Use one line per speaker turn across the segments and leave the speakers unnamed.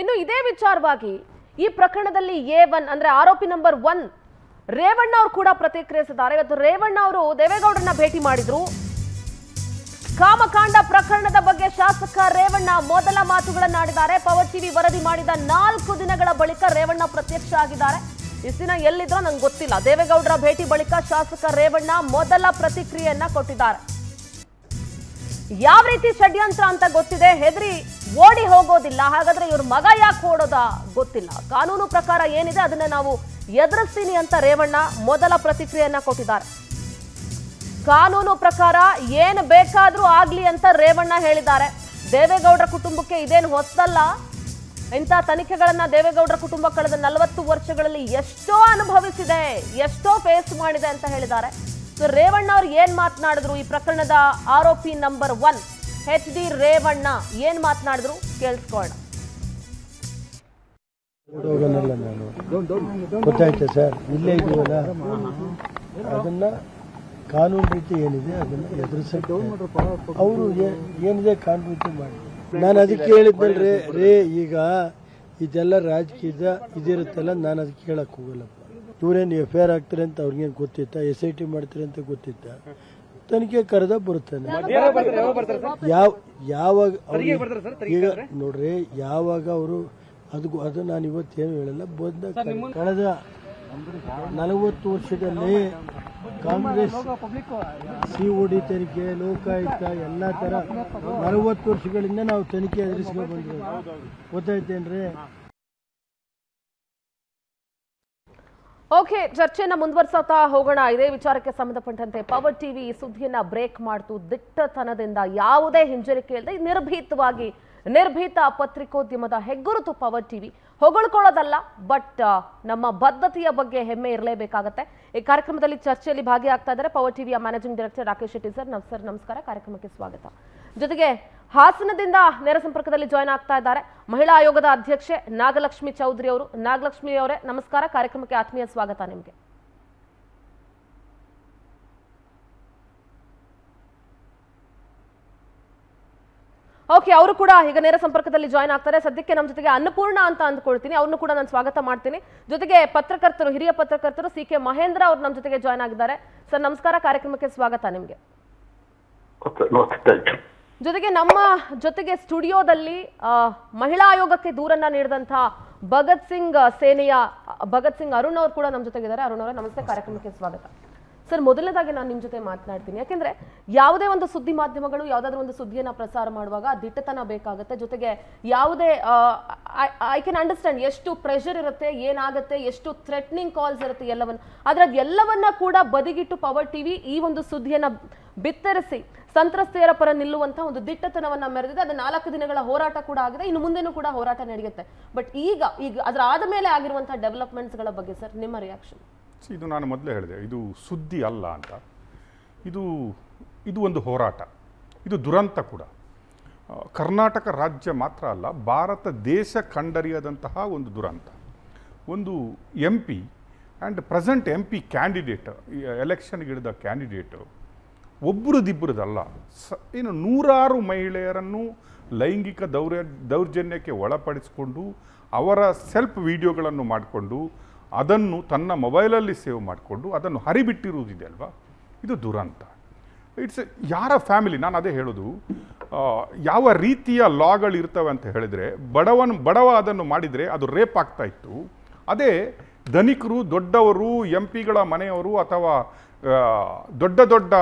ಇನ್ನು ಇದೇ ವಿಚಾರವಾಗಿ ಈ ಪ್ರಕರಣದಲ್ಲಿ ಎ ಒನ್ ಅಂದ್ರೆ ಆರೋಪಿ ನಂಬರ್ ಒನ್ ರೇವಣ್ಣ ಅವರು ಕೂಡ ಪ್ರತಿಕ್ರಿಯಿಸಿದ್ದಾರೆ ಇವತ್ತು ರೇವಣ್ಣ ಅವರು ದೇವೇಗೌಡರನ್ನ ಭೇಟಿ ಮಾಡಿದ್ರು ಕಾಮಕಾಂಡ ಪ್ರಕರಣದ ಬಗ್ಗೆ ಶಾಸಕ ರೇವಣ್ಣ ಮೊದಲ ಮಾತುಗಳನ್ನಾಡಿದ್ದಾರೆ ಪವರ್ ಟಿವಿ ವರದಿ ಮಾಡಿದ ನಾಲ್ಕು ದಿನಗಳ ಬಳಿಕ ರೇವಣ್ಣ ಪ್ರತ್ಯಕ್ಷ ಆಗಿದ್ದಾರೆ ಇಸ್ ದಿನ ಎಲ್ಲಿದ್ರೋ ನಂಗೆ ಗೊತ್ತಿಲ್ಲ ದೇವೇಗೌಡರ ಭೇಟಿ ಬಳಿಕ ಶಾಸಕ ರೇವಣ್ಣ ಮೊದಲ ಪ್ರತಿಕ್ರಿಯೆಯನ್ನ ಕೊಟ್ಟಿದ್ದಾರೆ ಯಾವ ರೀತಿ ಷಡ್ಯಂತ್ರ ಅಂತ ಗೊತ್ತಿದೆ ಹೆದರಿ ಓಡಿ ಹೋಗೋದಿಲ್ಲ ಹಾಗಾದ್ರೆ ಇವ್ರ ಮಗ ಯಾಕೆ ಓಡೋದ ಗೊತ್ತಿಲ್ಲ ಕಾನೂನು ಪ್ರಕಾರ ಏನಿದೆ ಅದನ್ನ ನಾವು ಎದುರಿಸ್ತೀನಿ ಅಂತ ರೇವಣ್ಣ ಮೊದಲ ಪ್ರತಿಕ್ರಿಯೆಯನ್ನ ಕೊಟ್ಟಿದ್ದಾರೆ ಕಾನೂನು ಪ್ರಕಾರ ಏನು ಬೇಕಾದ್ರೂ ಆಗ್ಲಿ ಅಂತ ರೇವಣ್ಣ ಹೇಳಿದ್ದಾರೆ ದೇವೇಗೌಡರ ಕುಟುಂಬಕ್ಕೆ ಇದೇನು ಹೊತ್ತಲ್ಲ ಇಂಥ ತನಿಖೆಗಳನ್ನ ದೇವೇಗೌಡರ ಕುಟುಂಬ ಕಳೆದ ನಲವತ್ತು ವರ್ಷಗಳಲ್ಲಿ ಎಷ್ಟೋ ಅನುಭವಿಸಿದೆ ಎಷ್ಟೋ ಫೇಸ್ ಮಾಡಿದೆ ಅಂತ ಹೇಳಿದ್ದಾರೆ ಸೊ ರೇವಣ್ಣ ಅವ್ರು ಏನ್ ಮಾತನಾಡಿದ್ರು ಈ ಪ್ರಕರಣದ ಆರೋಪಿ number one H D Revanna ಏನ್ ಮಾತನಾಡಿದ್ರು ಕೇಳಿಸ್ಕೋಣ
ಗೊತ್ತಾಯ್ತಾ ಸರ್ ಇಲ್ಲೇ ಇದೀವಲ್ಲ ಅದನ್ನ ಕಾನೂನು ರೀತಿ ಏನಿದೆ ಅದನ್ನ ಎದುರಿಸ ಅವರು ಏನಿದೆ ಕಾನೂನು ರೀತಿ ಮಾಡಿ ನಾನು ಅದಕ್ಕೆ ಹೇಳಿದ್ದಲ್ರಿ ರೇ ಈಗ ಇದೆಲ್ಲ ರಾಜಕೀಯದ ಇದಿರುತ್ತಲ್ಲ ನಾನು ಅದಕ್ಕೆ ಹೇಳಕ್ ಹೋಗಲ್ಲ ಇವರೇನು ಎಫ್ ಐ ಆರ್ ಆಗ್ತಾರೆ ಅಂತ ಅವ್ರಿಗೇನು ಗೊತ್ತಿತ್ತ ಎಸ್ ಐ ಟಿ ಮಾಡ್ತಾರೆ ಅಂತ ಗೊತ್ತಿತ್ತ ತನಿಖೆ ಕರೆದ ಬರುತ್ತಾನೆ ಯಾವ ಯಾವಾಗ ಈಗ ನೋಡ್ರಿ ಯಾವಾಗ ಅವರು ಅದು ಅದು ನಾನು ಇವತ್ತೇನು ಹೇಳಲ್ಲ ಬಂದ ಕಳೆದ ನಲವತ್ತು ವರ್ಷದಲ್ಲಿ ಕಾಂಗ್ರೆಸ್ ಸಿ ಡಿ ತನಿಖೆ ಲೋಕಾಯುಕ್ತ ಎಲ್ಲ ಥರ ನಲವತ್ತು ವರ್ಷಗಳಿಂದ ನಾವು ತನಿಖೆ ಎದುರಿಸ್ಕೊಂಡು ಬಂದಿದ್ದೀವಿ
ಓಕೆ ಚರ್ಚೆನ ಮುಂದುವರ್ಸತಾ ಹೋಗೋಣ ಇದೇ ವಿಚಾರಕ್ಕೆ ಸಂಬಂಧಪಟ್ಟಂತೆ ಪವರ್ ಟಿವಿ ಈ ಸುದ್ದಿಯನ್ನ ಬ್ರೇಕ್ ಮಾಡ್ತು ದಿಟ್ಟತನದಿಂದ ಯಾವುದೇ ಹಿಂಜರಿಕೆ ಇಲ್ಲದೆ ನಿರ್ಭೀತವಾಗಿ ನಿರ್ಭೀತ ಪತ್ರಿಕೋದ್ಯಮದ ಹೆಗ್ಗುರುತು ಪವರ್ ಟಿವಿ ಹೊಗಳ್ಕೊಳ್ಳೋದಲ್ಲ ಬಟ್ ನಮ್ಮ ಬದ್ಧತೆಯ ಬಗ್ಗೆ ಹೆಮ್ಮೆ ಇರಲೇಬೇಕಾಗತ್ತೆ ಈ ಕಾರ್ಯಕ್ರಮದಲ್ಲಿ ಚರ್ಚೆಯಲ್ಲಿ ಭಾಗಿಯಾಗ್ತಾ ಇದ್ದಾರೆ ಪವರ್ ಟಿವಿಯ managing director Rakesh Shetty sir sir ನಮಸ್ಕಾರ ಕಾರ್ಯಕ್ರಮಕ್ಕೆ ಸ್ವಾಗತ ಜೊತೆಗೆ ಹಾಸನದಿಂದ ನೇರ ಸಂಪರ್ಕದಲ್ಲಿ ಜಾಯ್ನ್ ಆಗ್ತಾ ಇದ್ದಾರೆ ಮಹಿಳಾ ಆಯೋಗದ ಅಧ್ಯಕ್ಷೆ ನಾಗಲಕ್ಷ್ಮಿ ಚೌಧರಿ ಅವರು ನಾಗಲಕ್ಷ್ಮಿ ಅವರೇ ನಮಸ್ಕಾರ ಕಾರ್ಯಕ್ರಮಕ್ಕೆ ಆತ್ಮೀಯ ಸ್ವಾಗತ ನಿಮಗೆ ಓಕೆ ಅವರು ಕೂಡ ಈಗ ನೇರ ಸಂಪರ್ಕದಲ್ಲಿ ಜಾಯ್ನ್ ಆಗ್ತಾರೆ ಸದ್ಯಕ್ಕೆ ನಮ್ಮ ಜೊತೆಗೆ ಅನ್ನಪೂರ್ಣ ಅಂತ ಅಂದ್ಕೊಳ್ತೀನಿ ಅವ್ರನ್ನು ಕೂಡ ನಾನು ಸ್ವಾಗತ ಮಾಡ್ತೀನಿ ಜೊತೆಗೆ ಪತ್ರಕರ್ತರು ಹಿರಿಯ ಪತ್ರಕರ್ತರು ಸಿ ಕೆ ಮಹೇಂದ್ರ ಅವರು ನಮ್ಮ ಜೊತೆಗೆ ಜಾಯ್ನ್ ಆಗಿದ್ದಾರೆ ಸರ್ ನಮಸ್ಕಾರ ಕಾರ್ಯಕ್ರಮಕ್ಕೆ ಸ್ವಾಗತ ನಿಮಗೆ ಜೊತೆಗೆ ನಮ್ಮ ಜೊತೆಗೆ ಸ್ಟುಡಿಯೋದಲ್ಲಿ ಮಹಿಳಾ ಆಯೋಗಕ್ಕೆ ದೂರನ್ನ ನೀಡಿದಂತಹ ಭಗತ್ ಸಿಂಗ್ ಸೇನೆಯ ಭಗತ್ ಸಿಂಗ್ ಅರುಣ್ ಅವರು ಕೂಡ ನಮ್ಮ ಜೊತೆಗಿದ್ದಾರೆ ಅರುಣ್ ಅವರ ನಮಸ್ತೆ ಕಾರ್ಯಕ್ರಮಕ್ಕೆ ಸ್ವಾಗತ ಸರ್ ಮೊದಲನೇದಾಗಿ ನಾನು ನಿಮ್ಮ ಜೊತೆ ಮಾತನಾಡ್ತೀನಿ ಯಾಕೆಂದ್ರೆ ಯಾವುದೇ ಒಂದು ಸುದ್ದಿ ಮಾಧ್ಯಮಗಳು ಯಾವುದಾದ್ರೂ ಒಂದು ಸುದ್ದಿಯನ್ನು ಪ್ರಸಾರ ಮಾಡುವಾಗ ದಿಟ್ಟತನ ಬೇಕಾಗುತ್ತೆ ಜೊತೆಗೆ ಯಾವುದೇ ಐ ಕ್ಯಾನ್ ಅಂಡರ್ಸ್ಟ್ಯಾಂಡ್ ಎಷ್ಟು ಪ್ರೆಷರ್ ಇರುತ್ತೆ ಏನಾಗುತ್ತೆ ಎಷ್ಟು ಥ್ರೆಟ್ನಿಂಗ್ ಕಾಲ್ಸ್ ಇರುತ್ತೆ ಎಲ್ಲವನ್ನು ಆದರೆ ಅದೆಲ್ಲವನ್ನ ಕೂಡ ಬದಿಗಿಟ್ಟು ಪವರ್ ಟಿವಿ ಈ ಒಂದು ಸುದ್ದಿಯನ್ನು ಬಿತ್ತರಿಸಿ ಸಂತ್ರಸ್ತೆಯರ ಪರ ನಿಲ್ಲುವಂತಹ ಒಂದು ದಿಟ್ಟತನವನ್ನ ಮೆರೆದಿದೆ ಅದು ನಾಲ್ಕು ದಿನಗಳ ಹೋರಾಟ ಕೂಡ ಆಗಿದೆ ಇನ್ನು ಮುಂದೆನೂ ಕೂಡ ಹೋರಾಟ ನಡೆಯುತ್ತೆ ಬಟ್ ಈಗ ಈಗ ಅದರ ಆದ ಮೇಲೆ ಆಗಿರುವಂತಹ ಡೆವಲಪ್ಮೆಂಟ್ಸ್ಗಳ ಬಗ್ಗೆ ಸರ್ ನಿಮ್ಮ ರಿಯಾಕ್ಷನ್
ಇದು ನಾನು ಮೊದಲೇ ಹೇಳಿದೆ ಇದು ಸುದ್ದಿ ಅಲ್ಲ ಅಂತ ಇದು ಇದು ಒಂದು ಹೋರಾಟ ಇದು ದುರಂತ ಕೂಡ ಕರ್ನಾಟಕ ರಾಜ್ಯ ಮಾತ್ರ ಅಲ್ಲ ಭಾರತ ದೇಶ ಕಂಡರಿಯದಂತಹ ಒಂದು ದುರಂತ ಒಂದು M P and present M P candidate ಎಲೆಕ್ಷನ್ಗಿಡಿದ ಕ್ಯಾಂಡಿಡೇಟು ಒಬ್ಬರದಿಬ್ಬರದಲ್ಲ ಸ ಏನು ನೂರಾರು ಮಹಿಳೆಯರನ್ನು ಲೈಂಗಿಕ ದೌರ್ಯ ದೌರ್ಜನ್ಯಕ್ಕೆ ಒಳಪಡಿಸಿಕೊಂಡು ಅವರ ಸೆಲ್ಫ್ ವಿಡಿಯೋಗಳನ್ನು ಮಾಡಿಕೊಂಡು ಅದನ್ನು ತನ್ನ ಮೊಬೈಲಲ್ಲಿ ಸೇವ್ ಮಾಡಿಕೊಂಡು ಅದನ್ನು ಹರಿಬಿಟ್ಟಿರುವುದಿದೆ ಅಲ್ವಾ ಇದು ದುರಂತ ಇಟ್ಸ್ ಯಾರ ಫ್ಯಾಮಿಲಿ ನಾನು ಅದೇ ಹೇಳೋದು ಯಾವ ರೀತಿಯ ಲಾಗಳು ಇರ್ತವೆ ಅಂತ ಹೇಳಿದರೆ ಬಡವನ್ ಬಡವ ಅದನ್ನು ಮಾಡಿದರೆ ಅದು ರೇಪ್ ಆಗ್ತಾ ಇತ್ತು ಅದೇ ಧನಿಕರು ದೊಡ್ಡವರು ಎಂ ಪಿಗಳ ಮನೆಯವರು ಅಥವಾ ದೊಡ್ಡ ದೊಡ್ಡ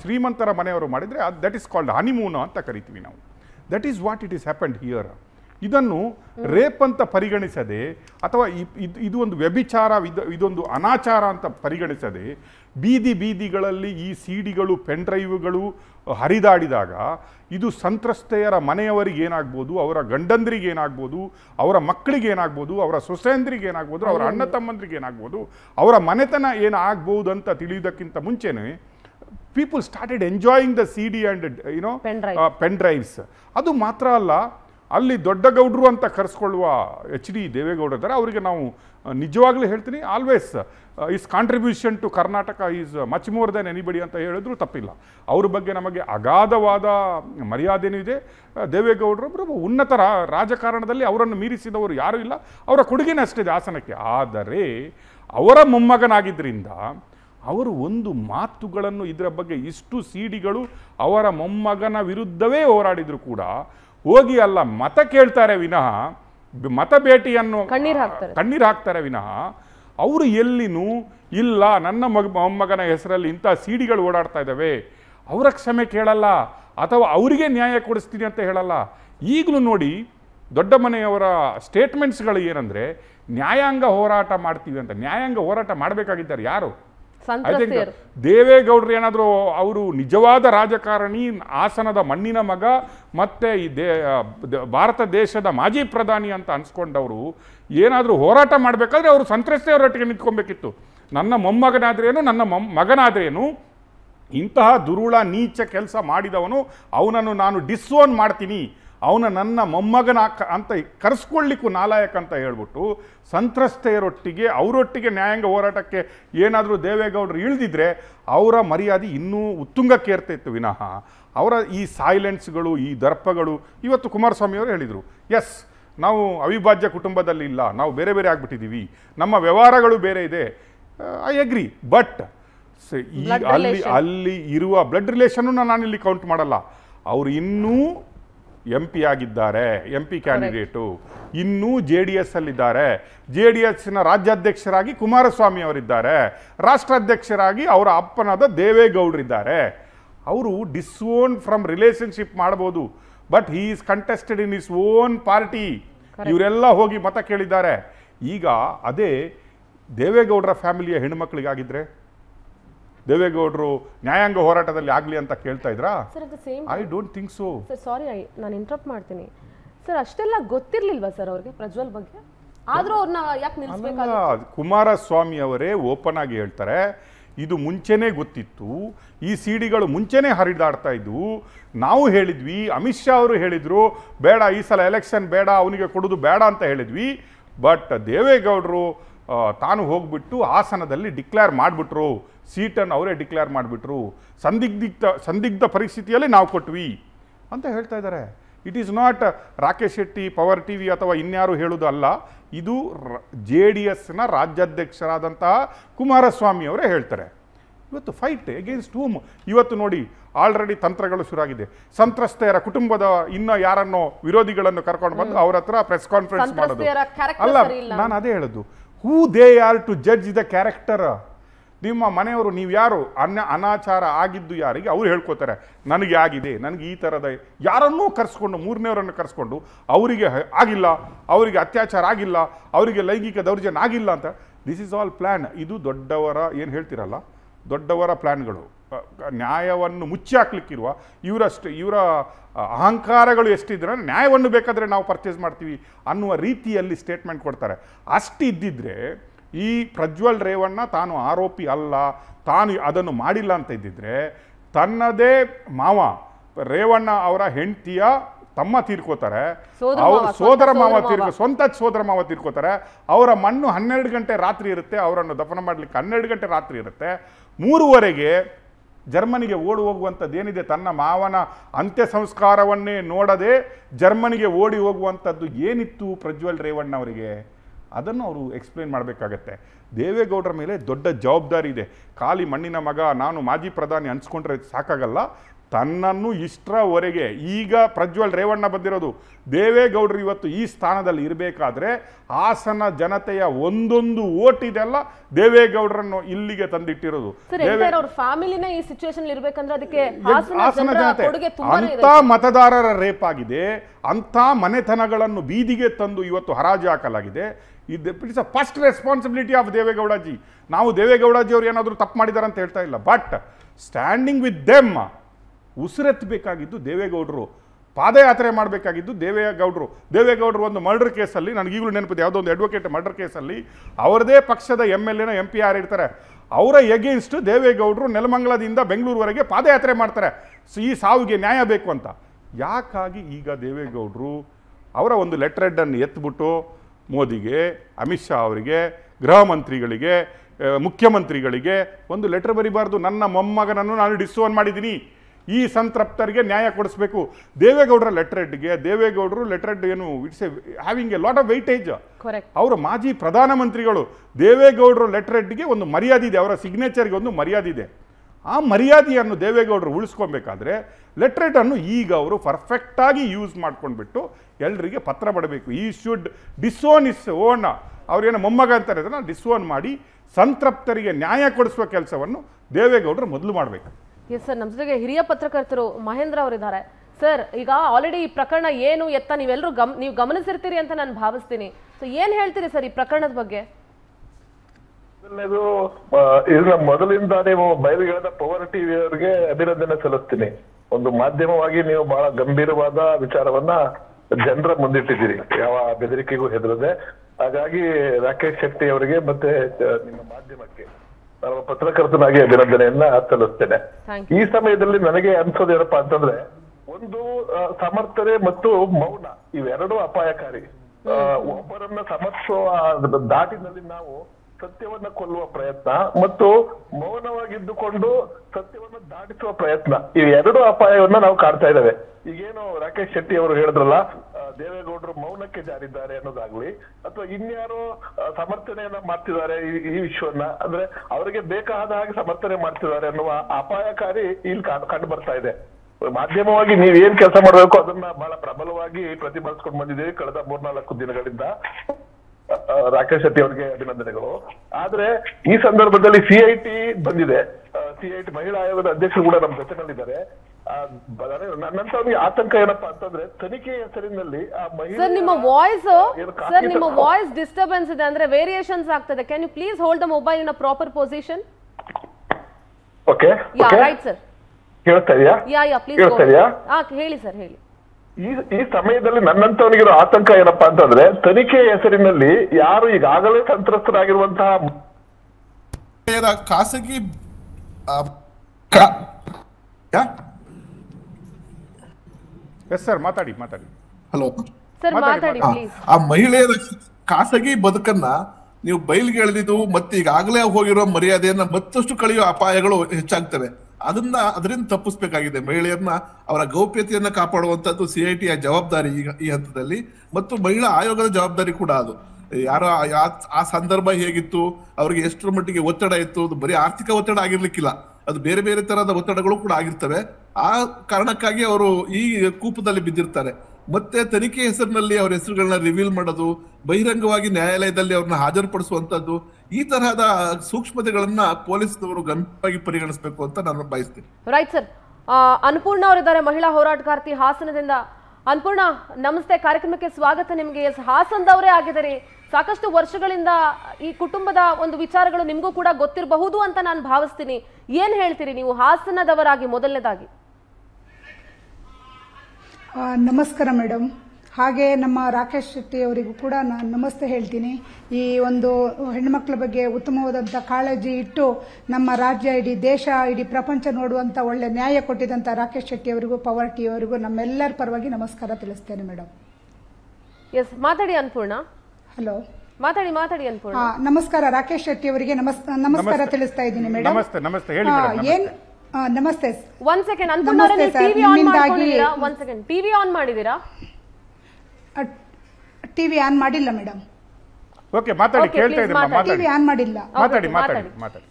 ಶ್ರೀಮಂತರ ಮನೆಯವರು ಮಾಡಿದರೆ ಅದು ದಟ್ ಇಸ್ ಕಾಲ್ಡ್ ಹನಿಮೂನ ಅಂತ ಕರಿತೀವಿ ನಾವು that is what it is happened here ಇದನ್ನು ರೇಪ್ ಅಂತ ಪರಿಗಣಿಸದೆ ಅಥವಾ ಇದು ಒಂದು ವ್ಯಭಿಚಾರ ಇದೊಂದು ಅನಾಚಾರ ಅಂತ ಪರಿಗಣಿಸದೆ ಬೀದಿ ಬೀದಿಗಳಲ್ಲಿ ಈ ಸಿಡಿಗಳು ಡ್ರೈವ್ಗಳು ಹರಿದಾಡಿದಾಗ ಇದು ಸಂತ್ರಸ್ತೆಯರ ಮನೆಯವರಿಗೆ ಏನಾಗ್ಬೋದು ಅವರ ಗಂಡಂದ್ರಿಗೆ ಏನಾಗ್ಬೋದು ಅವರ ಮಕ್ಕಳಿಗೆ ಏನಾಗ್ಬೋದು ಅವರ ಸೊಸೆಯಂದ್ರಿಗೆ ಏನಾಗ್ಬೋದು ಅವರ ಅಣ್ಣ ತಮ್ಮಂದ್ರಿಗೆ ಏನಾಗ್ಬೋದು ಅವರ ಮನೆತನ ಏನಾಗ್ಬೋದು ಅಂತ ತಿಳಿಯೋದಕ್ಕಿಂತ ಮುಂಚೆನೇ people started enjoying the C D and you know pen drives ಅದು ಮಾತ್ರ ಅಲ್ಲ ಅಲ್ಲಿ ದೊಡ್ಡ ಗೌಡರು ಅಂತ ಕರೆಸ್ಕೊಳ್ಳುವ ಎಚ್ ಡಿ ದೇವೇಗೌಡ ಇದ್ದಾರೆ ಅವರಿಗೆ ನಾವು ನಿಜವಾಗ್ಲೂ ಹೇಳ್ತೀನಿ always his contribution to Karnataka is much more than anybody ಅಂತ ಹೇಳಿದ್ರು ತಪ್ಪಿಲ್ಲ ಅವ್ರ ಬಗ್ಗೆ ನಮಗೆ ಅಗಾಧವಾದ ಮರ್ಯಾದೆನೂ ಇದೆ ದೇವೇಗೌಡರೊಬ್ಬರು ಉನ್ನತ ರಾಜಕಾರಣದಲ್ಲಿ ಅವರನ್ನು ಮೀರಿಸಿದವರು ಯಾರೂ ಇಲ್ಲ ಅವರ ಕೊಡುಗೆನೇ ಅಷ್ಟಿದೆ ಆಸನಕ್ಕೆ ಆದರೆ ಅವರ ಮೊಮ್ಮಗನಾಗಿದ್ದರಿಂದ ಅವರು ಒಂದು ಮಾತುಗಳನ್ನು ಇದರ ಬಗ್ಗೆ ಇಷ್ಟು ಸಿಡಿಗಳು ಅವರ ಮೊಮ್ಮಗನ ವಿರುದ್ಧವೇ ಹೋರಾಡಿದರೂ ಕೂಡ ಹೋಗಿ ಅಲ್ಲ ಮತ ಕೇಳ್ತಾರೆ ವಿನಃ ಮತ ಭೇಟಿಯನ್ನು ಕಣ್ಣೀರು ಹಾಕ್ತಾರೆ ಕಣ್ಣೀರು ಹಾಕ್ತಾರೆ ವಿನಃ ಅವರು ಎಲ್ಲಿನೂ ಇಲ್ಲ ನನ್ನ ಮಗ ಮೊಮ್ಮಗನ ಹೆಸರಲ್ಲಿ ಇಂಥ ಸೀಡಿಗಳು ಓಡಾಡ್ತಾ ಇದ್ದಾವೆ ಅವರ ಕ್ಷಮೆ ಕೇಳಲ್ಲ ಅಥವಾ ಅವರಿಗೆ ನ್ಯಾಯ ಕೊಡಿಸ್ತೀನಿ ಅಂತ ಹೇಳಲ್ಲ ಈಗಲೂ ನೋಡಿ ದೊಡ್ಡ ಮನೆಯವರ ಸ್ಟೇಟ್ಮೆಂಟ್ಸ್ಗಳು ಏನಂದರೆ ನ್ಯಾಯಾಂಗ ಹೋರಾಟ ಮಾಡ್ತೀವಿ ಅಂತ ನ್ಯಾಯಾಂಗ ಹೋರಾಟ ಮಾಡಬೇಕಾಗಿದ್ದಾರೆ ಯಾರು ದೇವೇಗೌಡರು ಏನಾದರೂ ಅವರು ನಿಜವಾದ ರಾಜಕಾರಣಿ ಹಾಸನದ ಮಣ್ಣಿನ ಮಗ ಮತ್ತೆ ಈ ದೇ ಭಾರತ ದೇಶದ ಮಾಜಿ ಪ್ರಧಾನಿ ಅಂತ ಅನ್ಸ್ಕೊಂಡವರು ಏನಾದರೂ ಹೋರಾಟ ಮಾಡಬೇಕಾದ್ರೆ ಅವರು ಸಂತ್ರಸ್ತೆಯವರೊಟ್ಟಿಗೆ ನಿಂತ್ಕೊಬೇಕಿತ್ತು ನನ್ನ ಮೊಮ್ಮಗನಾದ್ರೇನು ನನ್ನ ಮಗನಾದ್ರೇನು ಇಂತಹ ದುರುಳ ನೀಚ ಕೆಲಸ ಮಾಡಿದವನು ಅವನನ್ನು ನಾನು ಡಿಸ್ಓನ್ ಮಾಡ್ತೀನಿ ಅವನ ನನ್ನ ಮೊಮ್ಮಗನ ಅಂತ ಕರೆಸ್ಕೊಳ್ಳಿಕ್ಕೂ ನಾಲಾಯಕ ಅಂತ ಹೇಳ್ಬಿಟ್ಟು ಸಂತ್ರಸ್ತೆಯರೊಟ್ಟಿಗೆ ಅವರೊಟ್ಟಿಗೆ ನ್ಯಾಯಾಂಗ ಹೋರಾಟಕ್ಕೆ ಏನಾದರೂ ದೇವೇಗೌಡರು ಇಳಿದಿದ್ರೆ ಅವರ ಮರ್ಯಾದೆ ಇನ್ನೂ ಉತ್ತುಂಗಕ್ಕೆ ಇತ್ತು ವಿನಃ ಅವರ ಈ ಸೈಲೆನ್ಸ್ಗಳು ಈ ದರ್ಪಗಳು ಇವತ್ತು ಕುಮಾರಸ್ವಾಮಿಯವರು ಹೇಳಿದರು ಎಸ್ ನಾವು ಅವಿಭಾಜ್ಯ ಕುಟುಂಬದಲ್ಲಿ ಇಲ್ಲ ನಾವು ಬೇರೆ ಬೇರೆ ಆಗಿಬಿಟ್ಟಿದ್ದೀವಿ ನಮ್ಮ ವ್ಯವಹಾರಗಳು ಬೇರೆ ಇದೆ ಐ ಅಗ್ರಿ ಬಟ್ ಅಲ್ಲಿ ಅಲ್ಲಿ ಇರುವ ಬ್ಲಡ್ ರಿಲೇಷನ್ನು ನಾನು ಇಲ್ಲಿ ಕೌಂಟ್ ಮಾಡಲ್ಲ ಅವರು ಇನ್ನೂ ಎಂ ಪಿ ಆಗಿದ್ದಾರೆ ಎಂ ಪಿ ಕ್ಯಾಂಡಿಡೇಟು ಇನ್ನೂ ಜೆ ಡಿ ಎಸ್ ಅಲ್ಲಿದ್ದಾರೆ ಜೆ ಡಿ ಎಸ್ನ ರಾಜ್ಯಾಧ್ಯಕ್ಷರಾಗಿ ಕುಮಾರಸ್ವಾಮಿ ಅವರಿದ್ದಾರೆ ರಾಷ್ಟ್ರಾಧ್ಯಕ್ಷರಾಗಿ ಅವರ ಅಪ್ಪನಾದ ದೇವೇಗೌಡರಿದ್ದಾರೆ ಅವರು ಓನ್ ಫ್ರಮ್ ರಿಲೇಶನ್ಶಿಪ್ ಮಾಡ್ಬೋದು but he is contested in his own party ಇವರೆಲ್ಲ ಹೋಗಿ ಮತ ಕೇಳಿದ್ದಾರೆ ಈಗ ಅದೇ ದೇವೇಗೌಡರ ಫ್ಯಾಮಿಲಿಯ ಹೆಣ್ಮಕ್ಳಿಗಾಗಿದ್ರೆ ದೇವೇಗೌಡರು ನ್ಯಾಯಾಂಗ ಹೋರಾಟದಲ್ಲಿ ಆಗಲಿ ಅಂತ ಕೇಳ್ತಾ ಇದ್ರಾ I don't think so
sir I ನಾನು ಇಂಟ್ರಪ್ಟ್ ಮಾಡ್ತೀನಿ ಸರ್ ಅಷ್ಟೆಲ್ಲ ಗೊತ್ತಿರಲಿಲ್ವಾ ಸರ್ ಅವ್ರಿಗೆ ಪ್ರಜ್ವಲ್ ಬಗ್ಗೆ ಆದರೂ ಅವ್ರನ್ನ ಯಾಕೆ ನಿಲ್ಲಿಸಬೇಕಲ್ಲ
ಕುಮಾರಸ್ವಾಮಿ ಅವರೇ ಓಪನ್ ಆಗಿ ಹೇಳ್ತಾರೆ ಇದು ಮುಂಚೆನೇ ಗೊತ್ತಿತ್ತು ಈ ಸಿಡಿಗಳು ಮುಂಚೆನೇ ಹರಿದಾಡ್ತಾ ಇದ್ವು ನಾವು ಹೇಳಿದ್ವಿ ಅಮಿತ್ ಶಾ ಅವರು ಹೇಳಿದರು ಬೇಡ ಈ ಸಲ ಎಲೆಕ್ಷನ್ ಬೇಡ ಅವನಿಗೆ ಕೊಡೋದು ಬೇಡ ಅಂತ ಹೇಳಿದ್ವಿ ಬಟ್ ದೇವೇಗೌಡರು ತಾನು ಹೋಗ್ಬಿಟ್ಟು ಆಸನದಲ್ಲಿ ಡಿಕ್ಲೇರ್ ಮಾಡಿಬಿಟ್ರು ಸೀಟನ್ನು ಅವರೇ ಡಿಕ್ಲೇರ್ ಮಾಡಿಬಿಟ್ರು ಸಂದಿಗ್ಧ ಸಂದಿಗ್ಧ ಪರಿಸ್ಥಿತಿಯಲ್ಲಿ ನಾವು ಕೊಟ್ವಿ ಅಂತ ಹೇಳ್ತಾ ಇದ್ದಾರೆ it is not Rakesh Shetty power T V ಅಥವಾ ಇನ್ಯಾರು ಹೇಳೋದು ಅಲ್ಲ ಇದು ಜೆ ಡಿ ಎಸ್ನ ರಾಜ್ಯಾಧ್ಯಕ್ಷರಾದಂತಹ ಕುಮಾರಸ್ವಾಮಿ ಅವರೇ ಹೇಳ್ತಾರೆ ಇವತ್ತು ಫೈಟ್ ಎಗೇನ್ಸ್ಟ್ ಹೂಮ್ ಇವತ್ತು ನೋಡಿ ಆಲ್ರೆಡಿ ತಂತ್ರಗಳು ಶುರುವಾಗಿದೆ ಸಂತ್ರಸ್ತೆಯರ ಕುಟುಂಬದ ಇನ್ನೂ ಯಾರನ್ನೋ ವಿರೋಧಿಗಳನ್ನು ಕರ್ಕೊಂಡು ಬಂದು ಅವರ ಹತ್ರ ಪ್ರೆಸ್ ಕಾನ್ಫರೆನ್ಸ್ ಮಾಡೋದು ಅಲ್ಲ ನಾನು ಅದೇ ಹೇಳೋದು who they are to judge the character ನಿಮ್ಮ ಮನೆಯವರು ನೀವು ಯಾರು ಅನ್ಯ ಅನಾಚಾರ ಆಗಿದ್ದು ಯಾರಿಗೆ ಅವ್ರು ಹೇಳ್ಕೊತಾರೆ ನನಗೆ ಆಗಿದೆ ನನಗೆ ಈ ಥರದ ಯಾರನ್ನೂ ಕರೆಸ್ಕೊಂಡು ಮೂರನೇವರನ್ನು ಕರೆಸ್ಕೊಂಡು ಅವರಿಗೆ ಆಗಿಲ್ಲ ಅವರಿಗೆ ಅತ್ಯಾಚಾರ ಆಗಿಲ್ಲ ಅವರಿಗೆ ಲೈಂಗಿಕ ದೌರ್ಜನ್ಯ ಆಗಿಲ್ಲ ಅಂತ ದಿಸ್ ಇಸ್ ಆಲ್ ಪ್ಲ್ಯಾನ್ ಇದು ದೊಡ್ಡವರ ಏನು ಹೇಳ್ತಿರಲ್ಲ ದೊಡ್ಡವರ ಪ್ಲ್ಯಾನ್ಗಳು ನ್ಯಾಯವನ್ನು ಮುಚ್ಚಿ ಹಾಕ್ಲಿಕ್ಕಿರುವ ಇವರಷ್ಟು ಇವರ ಅಹಂಕಾರಗಳು ಎಷ್ಟಿದ್ರೆ ನ್ಯಾಯವನ್ನು ಬೇಕಾದರೆ ನಾವು ಪರ್ಚೇಸ್ ಮಾಡ್ತೀವಿ ಅನ್ನುವ ರೀತಿಯಲ್ಲಿ ಸ್ಟೇಟ್ಮೆಂಟ್ ಕೊಡ್ತಾರೆ ಇದ್ದಿದ್ರೆ ಈ ಪ್ರಜ್ವಲ್ ರೇವಣ್ಣ ತಾನು ಆರೋಪಿ ಅಲ್ಲ ತಾನು ಅದನ್ನು ಮಾಡಿಲ್ಲ ಅಂತ ಇದ್ದಿದ್ರೆ ತನ್ನದೇ ಮಾವ ರೇವಣ್ಣ ಅವರ ಹೆಂಡತಿಯ ತಮ್ಮ ತೀರ್ಕೋತಾರೆ ಅವ್ರ ಸೋದರ ಮಾವ ತೀರ್ಕೊ ಸ್ವಂತ ಸೋದರ ಮಾವ ತೀರ್ಕೋತಾರೆ ಅವರ ಮಣ್ಣು ಹನ್ನೆರಡು ಗಂಟೆ ರಾತ್ರಿ ಇರುತ್ತೆ ಅವರನ್ನು ದಫನ ಮಾಡಲಿಕ್ಕೆ ಹನ್ನೆರಡು ಗಂಟೆ ರಾತ್ರಿ ಇರುತ್ತೆ ಮೂರುವರೆಗೆ ಜರ್ಮನಿಗೆ ಓಡಿ ಹೋಗುವಂಥದ್ದು ಏನಿದೆ ತನ್ನ ಮಾವನ ಅಂತ್ಯ ಸಂಸ್ಕಾರವನ್ನೇ ನೋಡದೆ ಜರ್ಮನಿಗೆ ಓಡಿ ಹೋಗುವಂಥದ್ದು ಏನಿತ್ತು ಪ್ರಜ್ವಲ್ ರೇವಣ್ಣ ಅವರಿಗೆ ಅದನ್ನು ಅವರು ಎಕ್ಸ್ಪ್ಲೇನ್ ಮಾಡಬೇಕಾಗತ್ತೆ ದೇವೇಗೌಡರ ಮೇಲೆ ದೊಡ್ಡ ಜವಾಬ್ದಾರಿ ಇದೆ ಖಾಲಿ ಮಣ್ಣಿನ ಮಗ ನಾನು ಮಾಜಿ ಪ್ರಧಾನಿ ಅನ್ಸ್ಕೊಂಡ್ರೆ ಸಾಕಾಗಲ್ಲ ತನ್ನನ್ನು ಇಷ್ಟರವರೆಗೆ ಈಗ ಪ್ರಜ್ವಲ್ ರೇವಣ್ಣ ಬಂದಿರೋದು ದೇವೇಗೌಡರು ಇವತ್ತು ಈ ಸ್ಥಾನದಲ್ಲಿ ಇರಬೇಕಾದ್ರೆ ಹಾಸನ ಜನತೆಯ ಒಂದೊಂದು ಓಟ್ ಇದೆಲ್ಲ ದೇವೇಗೌಡರನ್ನು ಇಲ್ಲಿಗೆ ತಂದಿಟ್ಟಿರೋದು
ಫ್ಯಾಮಿಲಿನ ಈ ಅದಕ್ಕೆ ಹಾಸನ ಜನತೆ ಅಂತ
ಮತದಾರರ ರೇಪ್ ಆಗಿದೆ ಅಂಥ ಮನೆತನಗಳನ್ನು ಬೀದಿಗೆ ತಂದು ಇವತ್ತು ಹರಾಜು ಹಾಕಲಾಗಿದೆ it's a first responsibility of Deve Gowda ji ನಾವು ದೇವೇಗೌಡಜಿ ಅವ್ರು ಏನಾದರೂ ತಪ್ಪು ಮಾಡಿದ್ದಾರೆ ಅಂತ ಹೇಳ್ತಾ ಇಲ್ಲ ಬಟ್ ಸ್ಟ್ಯಾಂಡಿಂಗ್ ವಿತ್ ದೆಮ್ ಉಸಿರೆತ್ತಬೇಕಾಗಿದ್ದು ದೇವೇಗೌಡರು ಪಾದಯಾತ್ರೆ ಮಾಡಬೇಕಾಗಿದ್ದು ದೇವೇಗೌಡರು ದೇವೇಗೌಡರು ಒಂದು ಮರ್ಡರ್ ಕೇಸಲ್ಲಿ ನನಗೀಗಲೂ ನೆನಪಿದೆ ಯಾವುದೋ ಒಂದು ಅಡ್ವೊಕೇಟ್ ಮರ್ಡರ್ ಕೇಸಲ್ಲಿ ಅವರದೇ ಪಕ್ಷದ M L A M P ಆರ್ ಇರ್ತಾರೆ ಅವರ ಎಗೇನ್ಸ್ಟ್ ದೇವೇಗೌಡರು ನೆಲಮಂಗಲದಿಂದ ಬೆಂಗಳೂರುವರೆಗೆ ಪಾದಯಾತ್ರೆ ಮಾಡ್ತಾರೆ ಈ ಸಾವಿಗೆ ನ್ಯಾಯ ಬೇಕು ಅಂತ ಯಾಕಾಗಿ ಈಗ ದೇವೇಗೌಡರು ಅವರ ಒಂದು ಲೆಟರ್ ಹೆಡ್ಡನ್ನು ಎತ್ಬಿಟ್ಟು ಮೋದಿಗೆ ಅಮಿತ್ ಶಾ ಅವರಿಗೆ ಗೃಹ ಮಂತ್ರಿಗಳಿಗೆ ಮುಖ್ಯಮಂತ್ರಿಗಳಿಗೆ ಒಂದು ಲೆಟರ್ ಬರಿಬಾರ್ದು ನನ್ನ ಮೊಮ್ಮಗನನ್ನು ನಾನು ಡಿಸ್ಸೋನ್ ಮಾಡಿದ್ದೀನಿ ಈ ಸಂತೃಪ್ತರಿಗೆ ನ್ಯಾಯ ಕೊಡಿಸ್ಬೇಕು ದೇವೇಗೌಡರ ಲೆಟ್ರೆಡ್ಗೆ ದೇವೇಗೌಡರು ಲೆಟ್ರೆಡ್ ಏನು it's a having a lot of weightage ಅವರು ಮಾಜಿ ಪ್ರಧಾನಮಂತ್ರಿಗಳು ದೇವೇಗೌಡರು ಲೆಟ್ರೆಡ್ಗೆ ಒಂದು ಮರ್ಯಾದೆ ಇದೆ ಅವರ ಸಿಗ್ನೇಚರ್ಗೆ ಒಂದು ಮರ್ಯಾದೆ ಇದೆ ಆ ಮರ್ಯಾದೆಯನ್ನು ದೇವೇಗೌಡರು ಉಳಿಸ್ಕೊಬೇಕಾದ್ರೆ ಲೆಟ್ರೇಟನ್ನು ಈಗ ಅವರು ಪರ್ಫೆಕ್ಟಾಗಿ ಯೂಸ್ ಮಾಡ್ಕೊಂಡ್ಬಿಟ್ಟು ಎಲ್ಲರಿಗೆ ಪತ್ರ ಬಡಬೇಕು ಈ ಶುಡ್ ಡಿಸೋನ್ ಇಸ್ ಓನ್ ಅವ್ರೇನು ಮೊಮ್ಮಗ ಅಂತಾರೆ ಅದನ್ನು ಡಿಸೋನ್ ಮಾಡಿ ಸಂತ್ರಪ್ತರಿಗೆ ನ್ಯಾಯ ಕೊಡಿಸುವ ಕೆಲಸವನ್ನು ದೇವೇಗೌಡರು ಮೊದಲು ಮಾಡಬೇಕು
ಎಸ್ ಸರ್ ನಮ್ಮ ಜೊತೆಗೆ ಹಿರಿಯ ಪತ್ರಕರ್ತರು ಮಹೇಂದ್ರ ಅವರಿದ್ದಾರೆ ಸರ್ ಈಗ ಆಲ್ರೆಡಿ ಈ ಪ್ರಕರಣ ಏನು ಎತ್ತ ನೀವೆಲ್ಲರೂ ಗಮ್ ನೀವು ಗಮನಿಸಿರ್ತೀರಿ ಅಂತ ನಾನು ಭಾವಿಸ್ತೀನಿ ಸೊ ಏನ್ ಹೇಳ್ತೀರಿ ಸರ್ ಈ ಪ್ರಕರಣದ ಬಗ್ಗೆ
ಇದರ ಮೊದಲಿಂದಾನೇ ಬಯಲುಗಳದ ಪವರ್ ಟಿವಿ ಅವರಿಗೆ ಅಭಿನಂದನೆ ಸಲ್ಲಿಸ್ತೀನಿ ಒಂದು ಮಾಧ್ಯಮವಾಗಿ ನೀವು ಬಹಳ ಗಂಭೀರವಾದ ವಿಚಾರವನ್ನ ಜನರ ಮುಂದಿಟ್ಟಿದ್ದೀರಿ ಯಾವ ಬೆದರಿಕೆಗೂ ಹೆದರದೆ ಹಾಗಾಗಿ ರಾಕೇಶ್ ಶೆಟ್ಟಿ ಅವರಿಗೆ ಮತ್ತೆ ನಿಮ್ಮ ಮಾಧ್ಯಮಕ್ಕೆ ಪತ್ರಕರ್ತನಾಗಿ ಅಭಿನಂದನೆಯನ್ನ ಸಲ್ಲಿಸ್ತೇನೆ ಈ ಸಮಯದಲ್ಲಿ ನನಗೆ ಅನ್ಸೋದೇನಪ್ಪಾ ಅಂತಂದ್ರೆ ಒಂದು ಸಮರ್ಥನೆ ಮತ್ತು ಮೌನ ಇವೆರಡೂ ಅಪಾಯಕಾರಿ ಒಬ್ಬರನ್ನ ಸಮರ್ಥಿಸುವ ದಾಟಿನಲ್ಲಿ ನಾವು ಸತ್ಯವನ್ನ ಕೊಲ್ಲುವ ಪ್ರಯತ್ನ ಮತ್ತು ಮೌನವಾಗಿದ್ದುಕೊಂಡು ಸತ್ಯವನ್ನು ದಾಟಿಸುವ ಪ್ರಯತ್ನ ಈ ಎರಡು ಅಪಾಯವನ್ನ ನಾವು ಕಾಡ್ತಾ ಇದ್ದೇವೆ ಈಗೇನು ರಾಕೇಶ್ ಶೆಟ್ಟಿ ಅವರು ಹೇಳಿದ್ರಲ್ಲ ದೇವೇಗೌಡರು ಮೌನಕ್ಕೆ ಜಾರಿದ್ದಾರೆ ಅನ್ನೋದಾಗ್ಲಿ ಅಥವಾ ಇನ್ಯಾರು ಸಮರ್ಥನೆಯನ್ನ ಮಾಡ್ತಿದ್ದಾರೆ ಈ ವಿಶ್ವವನ್ನ ಅಂದ್ರೆ ಅವರಿಗೆ ಬೇಕಾದ ಹಾಗೆ ಸಮರ್ಥನೆ ಮಾಡ್ತಿದ್ದಾರೆ ಅನ್ನುವ ಅಪಾಯಕಾರಿ ಇಲ್ಲಿ ಕಂಡು ಬರ್ತಾ ಇದೆ ಮಾಧ್ಯಮವಾಗಿ ನೀವ್ ಏನ್ ಕೆಲಸ ಮಾಡಬೇಕು ಅದನ್ನ ಬಹಳ ಪ್ರಬಲವಾಗಿ ಪ್ರತಿಭಟಿಸ್ಕೊಂಡು ಬಂದಿದ್ದೀವಿ ಕಳೆದ ಮೂರ್ನಾಲ್ಕು ದಿನಗಳಿಂದ ರಾಕೇಶ್ ಶೆಟ್ಟಿ ಅವರಿಗೆ ಅಭಿನಂದನೆಗಳು ಆದ್ರೆ ಈ ಸಂದರ್ಭದಲ್ಲಿ ಸಿಐಟಿ ಬಂದಿದೆ ಸಿಐಟಿ ಮಹಿಳಾ ಆಯೋಗದ ಅಧ್ಯಕ್ಷರು ಕೂಡ ನಮ್ಮ ಜೊತೆನಲ್ಲಿದ್ದಾರೆ ಆತಂಕ ಏನಪ್ಪಾ ಅಂತಂದ್ರೆ ತನಿಖೆ ಹೆಸರಿನಲ್ಲಿ ಸರ್ ನಿಮ್ಮ ವಾಯ್ಸ್ ಸರ್ ನಿಮ್ಮ ವಾಯ್ಸ್
ಡಿಸ್ಟರ್ಬೆನ್ಸ್ ಇದೆ ಅಂದ್ರೆ ವೇರಿಯೇಷನ್ಸ್ ಆಗ್ತದೆ can you please hold the mobile in a proper position
okay yeah right sir ಕೇಳ್ತಾ ಯಾ ಯಾ ಪ್ಲೀಸ್ ಕೇಳ್ತಾ ಹೇಳಿ ಸರ್ ಹೇಳಿ ಈ ಈ ಸಮಯದಲ್ಲಿ ನನ್ನಂತವನಿಗಿರೋ ಆತಂಕ ಏನಪ್ಪಾ ಅಂತಂದ್ರೆ ತನಿಖೆ ಹೆಸರಿನಲ್ಲಿ ಯಾರು ಈಗಾಗಲೇ ಸಂತ್ರಸ್ತರಾಗಿರುವಂತಹ ಖಾಸಗಿ
ಸರ್ ಮಾತಾಡಿ ಮಾತಾಡಿ ಹಲೋ
ಆ ಮಹಿಳೆಯರ ಖಾಸಗಿ ಬದುಕನ್ನ ನೀವು ಬಯಲಿಗೆ ಎಳೆದಿದ್ದು ಮತ್ತೆ ಈಗಾಗಲೇ ಹೋಗಿರೋ ಮರ್ಯಾದೆಯನ್ನ ಮತ್ತಷ್ಟು ಕಳೆಯುವ ಅಪಾಯಗಳು ಹೆಚ್ಚಾಗ್ತವೆ ಅದನ್ನ ಅದರಿಂದ ತಪ್ಪಿಸ್ಬೇಕಾಗಿದೆ ಮಹಿಳೆಯನ್ನ ಅವರ ಗೌಪ್ಯತೆಯನ್ನ ಕಾಪಾಡುವಂತದ್ದು ಸಿ ಐ ಟಿಯ ಜವಾಬ್ದಾರಿ ಈಗ ಈ ಹಂತದಲ್ಲಿ ಮತ್ತು ಮಹಿಳಾ ಆಯೋಗದ ಜವಾಬ್ದಾರಿ ಕೂಡ ಅದು ಯಾರೋ ಆ ಸಂದರ್ಭ ಹೇಗಿತ್ತು ಅವ್ರಿಗೆ ಎಷ್ಟರ ಮಟ್ಟಿಗೆ ಒತ್ತಡ ಇತ್ತು ಅದು ಬರೀ ಆರ್ಥಿಕ ಒತ್ತಡ ಆಗಿರ್ಲಿಕ್ಕಿಲ್ಲ ಅದು ಬೇರೆ ಬೇರೆ ತರಹದ ಒತ್ತಡಗಳು ಕೂಡ ಆಗಿರ್ತವೆ ಆ ಕಾರಣಕ್ಕಾಗಿ ಅವರು ಈ ಕೂಪದಲ್ಲಿ ಬಿದ್ದಿರ್ತಾರೆ ಮತ್ತೆ ತನಿಖೆ ಹೆಸರಿನಲ್ಲಿ ಅವ್ರ ಹೆಸರುಗಳನ್ನ ರಿವೀಲ್ ಮಾಡೋದು ಬಹಿರಂಗವಾಗಿ ನ್ಯಾಯಾಲಯದಲ್ಲಿ ಅವ್ರನ್ನ ಹಾಜರುಪಡಿಸುವಂತದ್ದು ಈ ತರಹದ ಸೂಕ್ಷ್ಮತೆಗಳನ್ನ ಪೊಲೀಸ್ನವರು ಗಂಭೀರವಾಗಿ ಪರಿಗಣಿಸಬೇಕು ಅಂತ ನಾನು ಬಯಸ್ತೀನಿ
ರೈಟ್ ಸರ್ ಅನ್ನಪೂರ್ಣ ಅವರಿದ್ದಾರೆ ಮಹಿಳಾ ಹೋರಾಟಗಾರ್ತಿ ಹಾಸನದಿಂದ ಅನ್ಪೂರ್ಣ ನಮಸ್ತೆ ಕಾರ್ಯಕ್ರಮಕ್ಕೆ ಸ್ವಾಗತ ನಿಮಗೆ ಹಾಸನದವರೇ ಆಗಿದ್ದಾರೆ ಸಾಕಷ್ಟು ವರ್ಷಗಳಿಂದ ಈ ಕುಟುಂಬದ ಒಂದು ವಿಚಾರಗಳು ನಿಮಗೂ ಕೂಡ ಗೊತ್ತಿರಬಹುದು ಅಂತ ನಾನು ಭಾವಿಸ್ತೀನಿ ಏನ್ ಹೇಳ್ತೀರಿ ನೀವು ಹಾಸನದವರಾಗಿ ಮೊದಲನೇದಾಗಿ
ನಮಸ್ಕಾರ ಮೇಡಮ್ ಹಾಗೆ ನಮ್ಮ ರಾಕೇಶ್ ಶೆಟ್ಟಿ ಅವರಿಗೂ ಕೂಡ ನಾನು ನಮಸ್ತೆ ಹೇಳ್ತೀನಿ ಈ ಒಂದು ಹೆಣ್ಣುಮಕ್ಕಳ ಬಗ್ಗೆ ಉತ್ತಮವಾದಂಥ ಕಾಳಜಿ ಇಟ್ಟು ನಮ್ಮ ರಾಜ್ಯ ಇಡೀ ದೇಶ ಇಡೀ ಪ್ರಪಂಚ ನೋಡುವಂಥ ಒಳ್ಳೆ ನ್ಯಾಯ ಕೊಟ್ಟಿದಂತ ರಾಕೇಶ್ ಶೆಟ್ಟಿ ಅವರಿಗೂ ಪವರ್ ಟಿ ಅವರಿಗೂ ನಮ್ಮೆಲ್ಲರ ಪರವಾಗಿ ನಮಸ್ಕಾರ ತಿಳಿಸ್ತೇನೆ ಮೇಡಮ್
ಎಸ್ ಮಾತಾಡಿ ಅನ್ಪೂರ್ಣ
ಹಲೋ ಮಾತಾಡಿ ಮಾತಾಡಿ ಅನ್ಪೂರ್ಣ ನಮಸ್ಕಾರ ರಾಕೇಶ್ ಶೆಟ್ಟಿ ಅವರಿಗೆ ನಮಸ್ಕಾರ ತಿಳಿಸ್ತಾ ಇದ್ದೀನಿ ಮೇಡಮ್ ಏನ್ ನಮಸ್ತೆ ಒಂದ್ ಸೆಕೆಂಡ್ ಟಿವಿ ಆನ್ ಮಾಡ್ಕೊಂಡಿದ್ದೀರಾ second TV on TV on ಮಾಡಿಲ್ಲ ಮೇಡಮ್
ಓಕೆ ಮಾತಾಡಿ ಕೇಳ್ತಾ ಮಾತಾಡಿ ಟಿವಿ ಆನ್ ಮಾಡಿಲ್ಲ ಮಾತಾಡಿ ಮಾತಾಡಿ ಮಾತಾಡಿ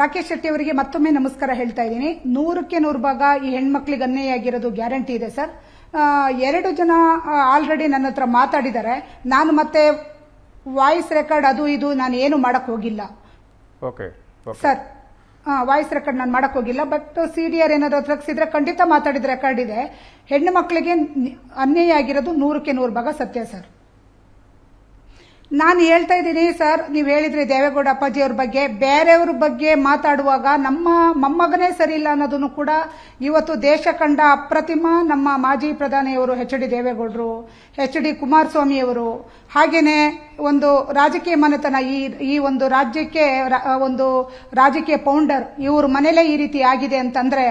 ರಾಕೇಶ್ ಶೆಟ್ಟಿ ಅವರಿಗೆ ಮತ್ತೊಮ್ಮೆ ನಮಸ್ಕಾರ ಹೇಳ್ತಾ ಇದ್ದೀನಿ ನೂರಕ್ಕೆ ನೂರು ಭಾಗ ಈ ಹೆಣ್ಮಕ್ಳಿಗೆ ಅನ್ಯಾಯಾಗಿರೋದು ಗ್ಯಾರಂಟಿ ಇದೆ ಸರ್ ಎರಡು ಜನ ಆಲ್ರೆಡಿ ನನ್ನ ಹತ್ರ ಮಾತಾಡಿದ್ದಾರೆ ನಾನು ಮತ್ತೆ ವಾಯ್ಸ್ ರೆಕಾರ್ಡ್ ಅದು ಇದು ನಾನು ಏನು ಮಾಡಕ್ ಹೋಗಿಲ್ಲ
ಓಕೆ ಸರ್
ವಾಯ್ಸ್ ರೆಕಾರ್ಡ್ ನಾನು ಮಾಡಕ್ ಹೋಗಿಲ್ಲ ಬಟ್ ಸಿ ಆರ್ ಏನಾದ್ರು ಖಂಡಿತ ಮಾತಾಡಿದ ರೆಕಾರ್ಡ್ ಇದೆ ಹೆಣ್ಣು ಮಕ್ಕಳಿಗೆ ಅನ್ಯಾಯ ಆಗಿರೋದು ನೂರಕ್ಕೆ ನೂರು ಭಾಗ ಸತ್ಯ ಸರ್ ನಾನು ಹೇಳ್ತಾ ಇದ್ದೀನಿ ಸರ್ ನೀವು ಹೇಳಿದ್ರಿ ದೇವೇಗೌಡ ಅಪ್ಪಾಜಿಯವ್ರ ಬಗ್ಗೆ ಬೇರೆಯವ್ರ ಬಗ್ಗೆ ಮಾತಾಡುವಾಗ ನಮ್ಮ ಮೊಮ್ಮಗನೇ ಸರಿ ಇಲ್ಲ ಅನ್ನೋದನ್ನು ಕೂಡ ಇವತ್ತು ದೇಶ ಕಂಡ ಅಪ್ರತಿಮ ನಮ್ಮ ಮಾಜಿ ಪ್ರಧಾನಿಯವರು ಹೆಚ್ ಡಿ ದೇವೇಗೌಡರು ಹೆಚ್ ಡಿ ಕುಮಾರಸ್ವಾಮಿಯವರು ಹಾಗೆಯೇ ಒಂದು ರಾಜಕೀಯ ಮನೆತನ ಈ ಈ ಒಂದು ರಾಜ್ಯಕ್ಕೆ ಒಂದು ರಾಜಕೀಯ ಪೌಂಡರ್ ಇವ್ರ ಮನೇಲೇ ಈ ರೀತಿ ಆಗಿದೆ ಅಂತಂದ್ರೆ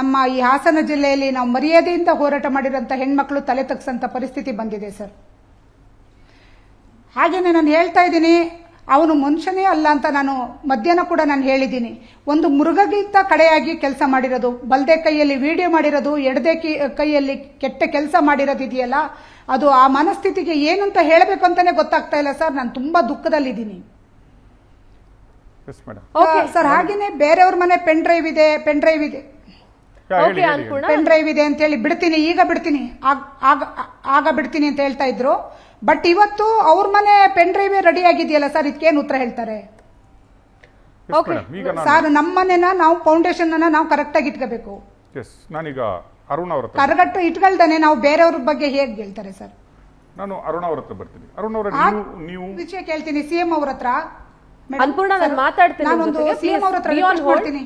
ನಮ್ಮ ಈ ಹಾಸನ ಜಿಲ್ಲೆಯಲ್ಲಿ ನಾವು ಮರ್ಯಾದೆಯಿಂದ ಹೋರಾಟ ಮಾಡಿರೋಂಥ ಹೆಣ್ಮಕ್ಳು ತಲೆ ತಗ್ಸಂತ ಪರಿಸ್ಥಿತಿ ಬಂದಿದೆ ಸರ್ ಹಾಗೇನೆ ನಾನು ಹೇಳ್ತಾ ಇದ್ದೀನಿ ಅವನು ಮನುಷ್ಯನೇ ಅಲ್ಲ ಅಂತ ನಾನು ಮಧ್ಯಾಹ್ನ ಕೂಡ ನಾನು ಹೇಳಿದ್ದೀನಿ ಒಂದು ಮೃಗಗಿಂತ ಕಡೆಯಾಗಿ ಕೆಲಸ ಮಾಡಿರೋದು ಬಲ್ದೆ ಕೈಯಲ್ಲಿ ವಿಡಿಯೋ ಮಾಡಿರೋದು ಎಡದೆ ಕೈಯಲ್ಲಿ ಕೆಟ್ಟ ಕೆಲಸ ಮಾಡಿರೋದಿದೆಯಲ್ಲ ಅದು ಆ ಮನಸ್ಥಿತಿಗೆ ಏನಂತ ಹೇಳಬೇಕು ಅಂತಾನೆ ಗೊತ್ತಾಗ್ತಾ ಇಲ್ಲ ಸರ್ ನಾನು ತುಂಬಾ ದುಃಖದಲ್ಲಿದ್ದೀನಿ ಸರ್ ಹಾಗೇನೆ ಬೇರೆಯವ್ರ ಮನೆ ಪೆನ್ ಡ್ರೈವ್ ಇದೆ ಪೆನ್ ಡ್ರೈವ್ ಇದೆ ಪೆನ್ ಡ್ರೈವ್ ಇದೆ ಅಂತ ಹೇಳಿ ಬಿಡ್ತೀನಿ ಈಗ ಬಿಡ್ತೀನಿ ಆಗ ಬಿಡ್ತೀನಿ ಅಂತ ಹೇಳ್ತಾ ಇದ್ರು ಬಟ್ ಇವತ್ತು ಅವ್ರ ಮನೆ ಪೆನ್ ಡ್ರೈವೇ ರೆಡಿ ಆಗಿದೆಯಲ್ಲ ಸರ್ ಇದಕ್ಕೇನು ಉತ್ತರ ಹೇಳ್ತಾರೆ
ಓಕೆ ಸರ್
ನಮ್ಮ ಮನೆನ ನಾವು ಫೌಂಡೇಶನ್ ನಾವು ಕರೆಕ್ಟಾಗಿ ಇಟ್ಕೋಬೇಕು
ನಾನೀಗ ಅರುಣ್ ಅವರ ಕರಗಟ್ಟು
ಇಟ್ಕೊಳ್ದಾನೆ ನಾವು ಬೇರೆಯವ್ರ ಬಗ್ಗೆ ಹೇಗೆ ಹೇಳ್ತಾರೆ ಸರ್
ನಾನು ಅರುಣ್ ಅವ್ರ ಹತ್ರ ಬರ್ತೀನಿ ಅರುಣ್ ಅವರ ನೀವು
ವಿಷಯ ಕೇಳ್ತೀನಿ ಸಿಎಂ ಅವ್ರ ಹತ್ರ
ಅನ್ಪೂರ್ಣ ನಾನು ಮಾತಾಡ್ತೀನಿ ನಾನೊಂದು ಸಿಎಂ ಅವ್ರ ಹತ್ರ ಕೊಡ್ತೀನಿ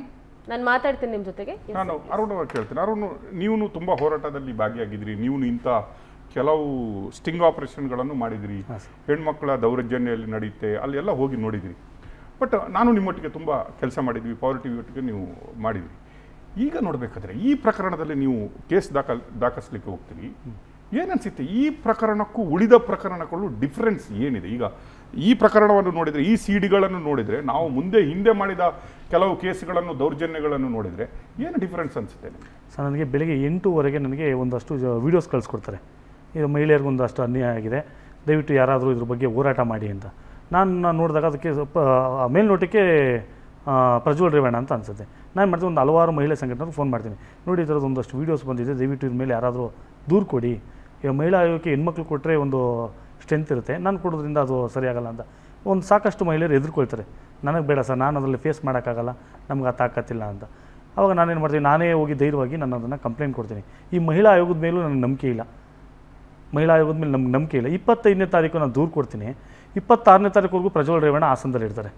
ನಾನು ಮಾತಾಡ್ತೀನಿ ನಿಮ್ಮ ಜೊತೆಗೆ ನಾನು
ಅರುಣ್ ಅವ್ರ ಕೇಳ್ತೀನಿ ಅರುಣ್ ನೀವು ತುಂಬಾ ಹೋರಾಟದಲ್ಲಿ ಭಾಗಿಯಾಗಿದ್ರಿ ನೀವು ಇಂಥ ಕೆಲವು ಸ್ಟಿಂಗ್ ಆಪರೇಷನ್ಗಳನ್ನು ಮಾಡಿದಿರಿ ಹೆಣ್ಮಕ್ಳ ದೌರ್ಜನ್ಯಲ್ಲಿ ನಡೆಯುತ್ತೆ ಅಲ್ಲೆಲ್ಲ ಹೋಗಿ ನೋಡಿದಿರಿ ಬಟ್ ನಾನು ನಿಮ್ಮೊಟ್ಟಿಗೆ ತುಂಬ ಕೆಲಸ ಮಾಡಿದ್ವಿ ಪಾವರ್ಟಿ ಒಟ್ಟಿಗೆ ನೀವು ಮಾಡಿದ್ವಿ ಈಗ ನೋಡಬೇಕಾದ್ರೆ ಈ ಪ್ರಕರಣದಲ್ಲಿ ನೀವು ಕೇಸ್ ದಾಖಲ್ ದಾಖಲಿಸ್ಲಿಕ್ಕೆ ಹೋಗ್ತೀರಿ ಏನನ್ಸುತ್ತೆ ಈ ಪ್ರಕರಣಕ್ಕೂ ಉಳಿದ ಪ್ರಕರಣಗಳು ಡಿಫ್ರೆನ್ಸ್ ಏನಿದೆ ಈಗ ಈ ಪ್ರಕರಣವನ್ನು ನೋಡಿದರೆ ಈ ಡಿಗಳನ್ನು ನೋಡಿದರೆ ನಾವು ಮುಂದೆ ಹಿಂದೆ ಮಾಡಿದ ಕೆಲವು ಕೇಸ್ಗಳನ್ನು ದೌರ್ಜನ್ಯಗಳನ್ನು ನೋಡಿದರೆ ಏನು ಡಿಫ್ರೆನ್ಸ್ ಅನಿಸುತ್ತೆ
ಸರ್ ನನಗೆ ಬೆಳಗ್ಗೆ ಎಂಟೂವರೆಗೆ ನನಗೆ ಒಂದಷ್ಟು ವಿಡಿಯೋಸ್ ಕಳಿಸ್ಕೊಡ್ತಾರೆ ಇದು ಮಹಿಳೆಯರಿಗೊಂದು ಅಷ್ಟು ಅನ್ಯಾಯ ಆಗಿದೆ ದಯವಿಟ್ಟು ಯಾರಾದರೂ ಇದ್ರ ಬಗ್ಗೆ ಹೋರಾಟ ಮಾಡಿ ಅಂತ ನಾನು ನೋಡಿದಾಗ ಅದಕ್ಕೆ ಸ್ವಲ್ಪ ಮೇಲ್ನೋಟಕ್ಕೆ ಪ್ರಜ್ವಲ್ ರೇವಣ್ಣ ಅಂತ ಅನಿಸುತ್ತೆ ನಾನು ಮಾಡ್ತೀನಿ ಒಂದು ಹಲವಾರು ಮಹಿಳೆ ಸಂಘಟನೆಗೆ ಫೋನ್ ಮಾಡ್ತೀನಿ ನೋಡಿ ಇದರದ್ದು ಒಂದಷ್ಟು ವೀಡಿಯೋಸ್ ಬಂದಿದೆ ದಯವಿಟ್ಟು ಇದ್ರ ಮೇಲೆ ಯಾರಾದರೂ ದೂರು ಕೊಡಿ ಈಗ ಮಹಿಳಾ ಆಯೋಗಕ್ಕೆ ಹೆಣ್ಮಕ್ಳು ಕೊಟ್ಟರೆ ಒಂದು ಸ್ಟ್ರೆಂತ್ ಇರುತ್ತೆ ನಾನು ಕೊಡೋದ್ರಿಂದ ಅದು ಸರಿಯಾಗಲ್ಲ ಅಂತ ಒಂದು ಸಾಕಷ್ಟು ಮಹಿಳೆಯರು ಎದುರ್ಕೊಳ್ತಾರೆ ನನಗೆ ಬೇಡ ಸರ್ ನಾನು ಅದರಲ್ಲಿ ಫೇಸ್ ಮಾಡೋಕ್ಕಾಗಲ್ಲ ನಮ್ಗೆ ಆ ತಾಕತ್ತಿಲ್ಲ ಅಂತ ಆವಾಗ ನಾನೇನು ಮಾಡ್ತೀನಿ ನಾನೇ ಹೋಗಿ ಧೈರ್ಯವಾಗಿ ನಾನು ಅದನ್ನು ಕಂಪ್ಲೇಂಟ್ ಕೊಡ್ತೀನಿ ಈ ಮಹಿಳಾ ಆಯೋಗದ ಮೇಲೂ ನನಗೆ ನಂಬಿಕೆ ಇಲ್ಲ ಮಹಿಳಾ ಆಯೋಗದ ಮೇಲೆ ನಮ್ಗೆ ನಂಬಿಕೆ ಇಲ್ಲ ಇಪ್ಪತ್ತೈದನೇ ತಾರೀಕು ನಾನು ದೂರು ಕೊಡ್ತೀನಿ ಇಪ್ಪತ್ತಾರನೇ ತಾರೀಕುವರೆಗೂ ಪ್ರಜ್ವಲ್ ರೇವಣ್ಣ ಇರ್ತಾರೆ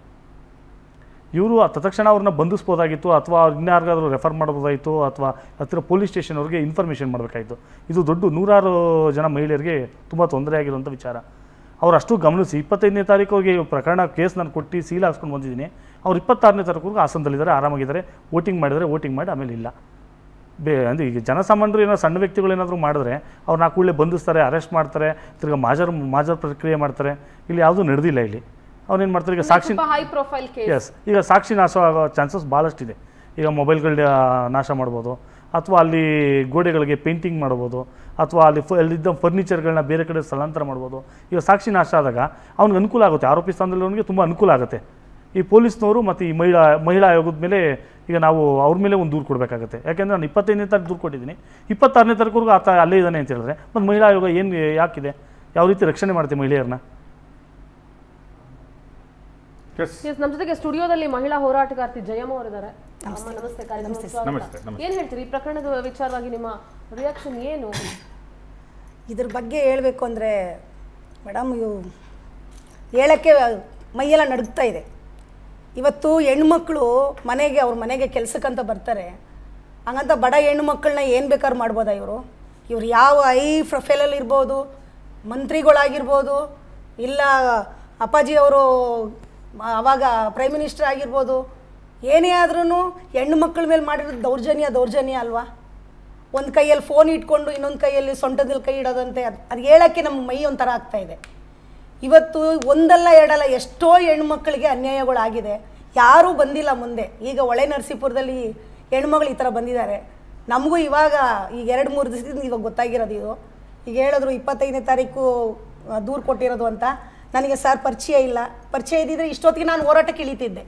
ಇವರು ತಕ್ಷಣ ಅವ್ರನ್ನ ಬಂಧಿಸ್ಬೋದಾಗಿತ್ತು ಅಥವಾ ಅವ್ರು ಇನ್ಯಾರಿಗಾದ್ರೂ ರೆಫರ್ ಮಾಡ್ಬೋದಾಯಿತು ಅಥವಾ ಹತ್ತಿರ ಪೊಲೀಸ್ ಸ್ಟೇಷನ್ ಅವ್ರಿಗೆ ಇನ್ಫಾರ್ಮೇಷನ್ ಮಾಡಬೇಕಾಯಿತು ಇದು ದೊಡ್ಡ ನೂರಾರು ಜನ ಮಹಿಳೆಯರಿಗೆ ತುಂಬ ತೊಂದರೆ ಆಗಿರುವಂಥ ವಿಚಾರ ಅವ್ರು ಅಷ್ಟು ಗಮನಿಸಿ ಇಪ್ಪತ್ತೈದನೇ ತಾರೀಕು ಅವ್ರಿಗೆ ಪ್ರಕರಣ ಕೇಸ್ ನಾನು ಕೊಟ್ಟು ಸೀಲ್ ಹಾಕ್ಸ್ಕೊಂಡು ಬಂದಿದ್ದೀನಿ ಅವ್ರು ಇಪ್ಪತ್ತಾರನೇ ತಾರೀಕು ಆಸನದಲ್ಲಿದ್ದಾರೆ ಆರಾಮಾಗಿದ್ದಾರೆ ವೋಟಿಂಗ್ ಮಾಡಿದರೆ ವೋಟಿಂಗ್ ಮಾಡಿ ಆಮೇಲೆ ಇಲ್ಲ ಬೇ ಅಂದರೆ ಈಗ ಜನಸಾಮಾನ್ಯರು ಏನೋ ಸಣ್ಣ ವ್ಯಕ್ತಿಗಳು ಏನಾದರೂ ಮಾಡಿದ್ರೆ ಅವ್ರನ್ನ ಕೂಡಲೇ ಬಂಧಿಸ್ತಾರೆ ಅರೆಸ್ಟ್ ಮಾಡ್ತಾರೆ ತಿರ್ಗಿ ಮಾಜರ್ ಮಾಜರ್ ಪ್ರಕ್ರಿಯೆ ಮಾಡ್ತಾರೆ ಇಲ್ಲಿ ಯಾವುದೂ ನಡೆದಿಲ್ಲ ಇಲ್ಲಿ ಅವ್ರೇನು ಮಾಡ್ತಾರೆ ಈಗ ಸಾಕ್ಷಿ
ಹೈ ಪ್ರೊಫೈಲ್ ಎಸ್
ಈಗ ಸಾಕ್ಷಿ ನಾಶ ಆಗೋ ಚಾನ್ಸಸ್ ಭಾಳಷ್ಟಿದೆ ಈಗ ಮೊಬೈಲ್ಗಳ ನಾಶ ಮಾಡ್ಬೋದು ಅಥವಾ ಅಲ್ಲಿ ಗೋಡೆಗಳಿಗೆ ಪೇಂಟಿಂಗ್ ಮಾಡ್ಬೋದು ಅಥವಾ ಅಲ್ಲಿ ಫ ಅಲ್ಲಿದ್ದ ಫರ್ನಿಚರ್ಗಳನ್ನ ಬೇರೆ ಕಡೆ ಸ್ಥಳಾಂತರ ಮಾಡ್ಬೋದು ಈಗ ಸಾಕ್ಷಿ ನಾಶ ಆದಾಗ ಅವ್ನಿಗೆ ಅನುಕೂಲ ಆಗುತ್ತೆ ಆರೋಪಿ ಸ್ಥಾನದಲ್ಲಿ ಅವನಿಗೆ ತುಂಬ ಅನುಕೂಲ ಆಗುತ್ತೆ ಈ ಪೊಲೀಸ್ನವರು ಮತ್ತು ಈ ಮಹಿಳಾ ಮಹಿಳಾ ಆಯೋಗದ ಮೇಲೆ ಈಗ ನಾವು ಅವ್ರ ಮೇಲೆ ಒಂದು ದೂರು ಕೊಡಬೇಕಾಗುತ್ತೆ ಯಾಕೆಂದರೆ ನಾನು ಇಪ್ಪತ್ತೈದನೇ ತಾರೀಕು ದೂರು ಕೊಟ್ಟಿದ್ದೀನಿ ಇಪ್ಪತ್ತಾರನೇ ತಾರೀಕುವರೆಗೂ ಆತ ಅಲ್ಲೇ ಇದ್ದಾನೆ ಅಂತ ಹೇಳಿದ್ರೆ ಮತ್ತು ಮಹಿಳಾ ಆಯೋಗ ಏನು ಯಾಕಿದೆ ಯಾವ ರೀತಿ ರಕ್ಷಣೆ ಮಾಡ್ತೀವಿ ಮಹಿಳೆಯರನ್ನ
ನಮ್ಮ ಜೊತೆಗೆ ಸ್ಟುಡಿಯೋದಲ್ಲಿ ಮಹಿಳಾ ಹೋರಾಟಗಾರ್ತಿ ಜಯಮ್ಮ ಅವರಿದ್ದಾರೆ ನಮಸ್ತೆ ಏನ್ ಹೇಳ್ತೀರಿ ಈ ಪ್ರಕರಣದ ವಿಚಾರವಾಗಿ ನಿಮ್ಮ ರಿಯಾಕ್ಷನ್ ಏನು ಇದ್ರ ಬಗ್ಗೆ ಹೇಳ್ಬೇಕು
ಅಂದ್ರೆ ಮೇಡಮ್ ಇವು ಹೇಳಕ್ಕೆ ಮೈಯೆಲ್ಲ ನಡುಗ್ತಾ ಇದೆ ಇವತ್ತು ಹೆಣ್ಮಕ್ಳು ಮನೆಗೆ ಅವ್ರ ಮನೆಗೆ ಕೆಲಸಕ್ಕಂತ ಬರ್ತಾರೆ ಹಂಗಂತ ಬಡ ಹೆಣ್ಣುಮಕ್ಕಳನ್ನ ಏನು ಬೇಕಾದ್ರು ಮಾಡ್ಬೋದಾ ಇವರು ಇವ್ರು ಯಾವ ಐ ಪ್ರೊಫೈಲಲ್ಲಿ ಇರ್ಬೋದು ಮಂತ್ರಿಗಳಾಗಿರ್ಬೋದು ಇಲ್ಲ ಅಪ್ಪಾಜಿ ಅವರು ಆವಾಗ ಪ್ರೈಮ್ ಮಿನಿಸ್ಟರ್ ಆಗಿರ್ಬೋದು ಏನೇ ಆದ್ರೂ ಹೆಣ್ಣು ಮೇಲೆ ಮಾಡಿರೋದು ದೌರ್ಜನ್ಯ ದೌರ್ಜನ್ಯ ಅಲ್ವಾ ಒಂದು ಕೈಯಲ್ಲಿ ಫೋನ್ ಇಟ್ಕೊಂಡು ಇನ್ನೊಂದು ಕೈಯಲ್ಲಿ ಸೊಂಟದಲ್ಲಿ ಕೈ ಇಡೋದಂತೆ ಅದು ಅದು ಹೇಳೋಕ್ಕೆ ನಮ್ಮ ಮೈ ಒಂಥರ ಆಗ್ತಾಯಿದೆ ಇವತ್ತು ಒಂದಲ್ಲ ಎರಡಲ್ಲ ಎಷ್ಟೋ ಹೆಣ್ಮಕ್ಳಿಗೆ ಅನ್ಯಾಯಗಳಾಗಿದೆ ಯಾರೂ ಬಂದಿಲ್ಲ ಮುಂದೆ ಈಗ ಒಳೆ ನರಸೀಪುರದಲ್ಲಿ ಹೆಣ್ಮಗಳು ಈ ಥರ ಬಂದಿದ್ದಾರೆ ನಮಗೂ ಇವಾಗ ಈಗ ಎರಡು ಮೂರು ದಿವಸದಿಂದ ಇವಾಗ ಗೊತ್ತಾಗಿರೋದು ಇದು ಈಗ ಹೇಳಿದ್ರು ಇಪ್ಪತ್ತೈದನೇ ತಾರೀಕು ದೂರು ಕೊಟ್ಟಿರೋದು ಅಂತ ನನಗೆ ಸರ್ ಪರಿಚಯ ಇಲ್ಲ ಪರಿಚಯ ಇದ್ದಿದ್ರೆ ಇಷ್ಟೊತ್ತಿಗೆ ನಾನು ಹೋರಾಟಕ್ಕೆ ಇಳಿತಿದ್ದೆ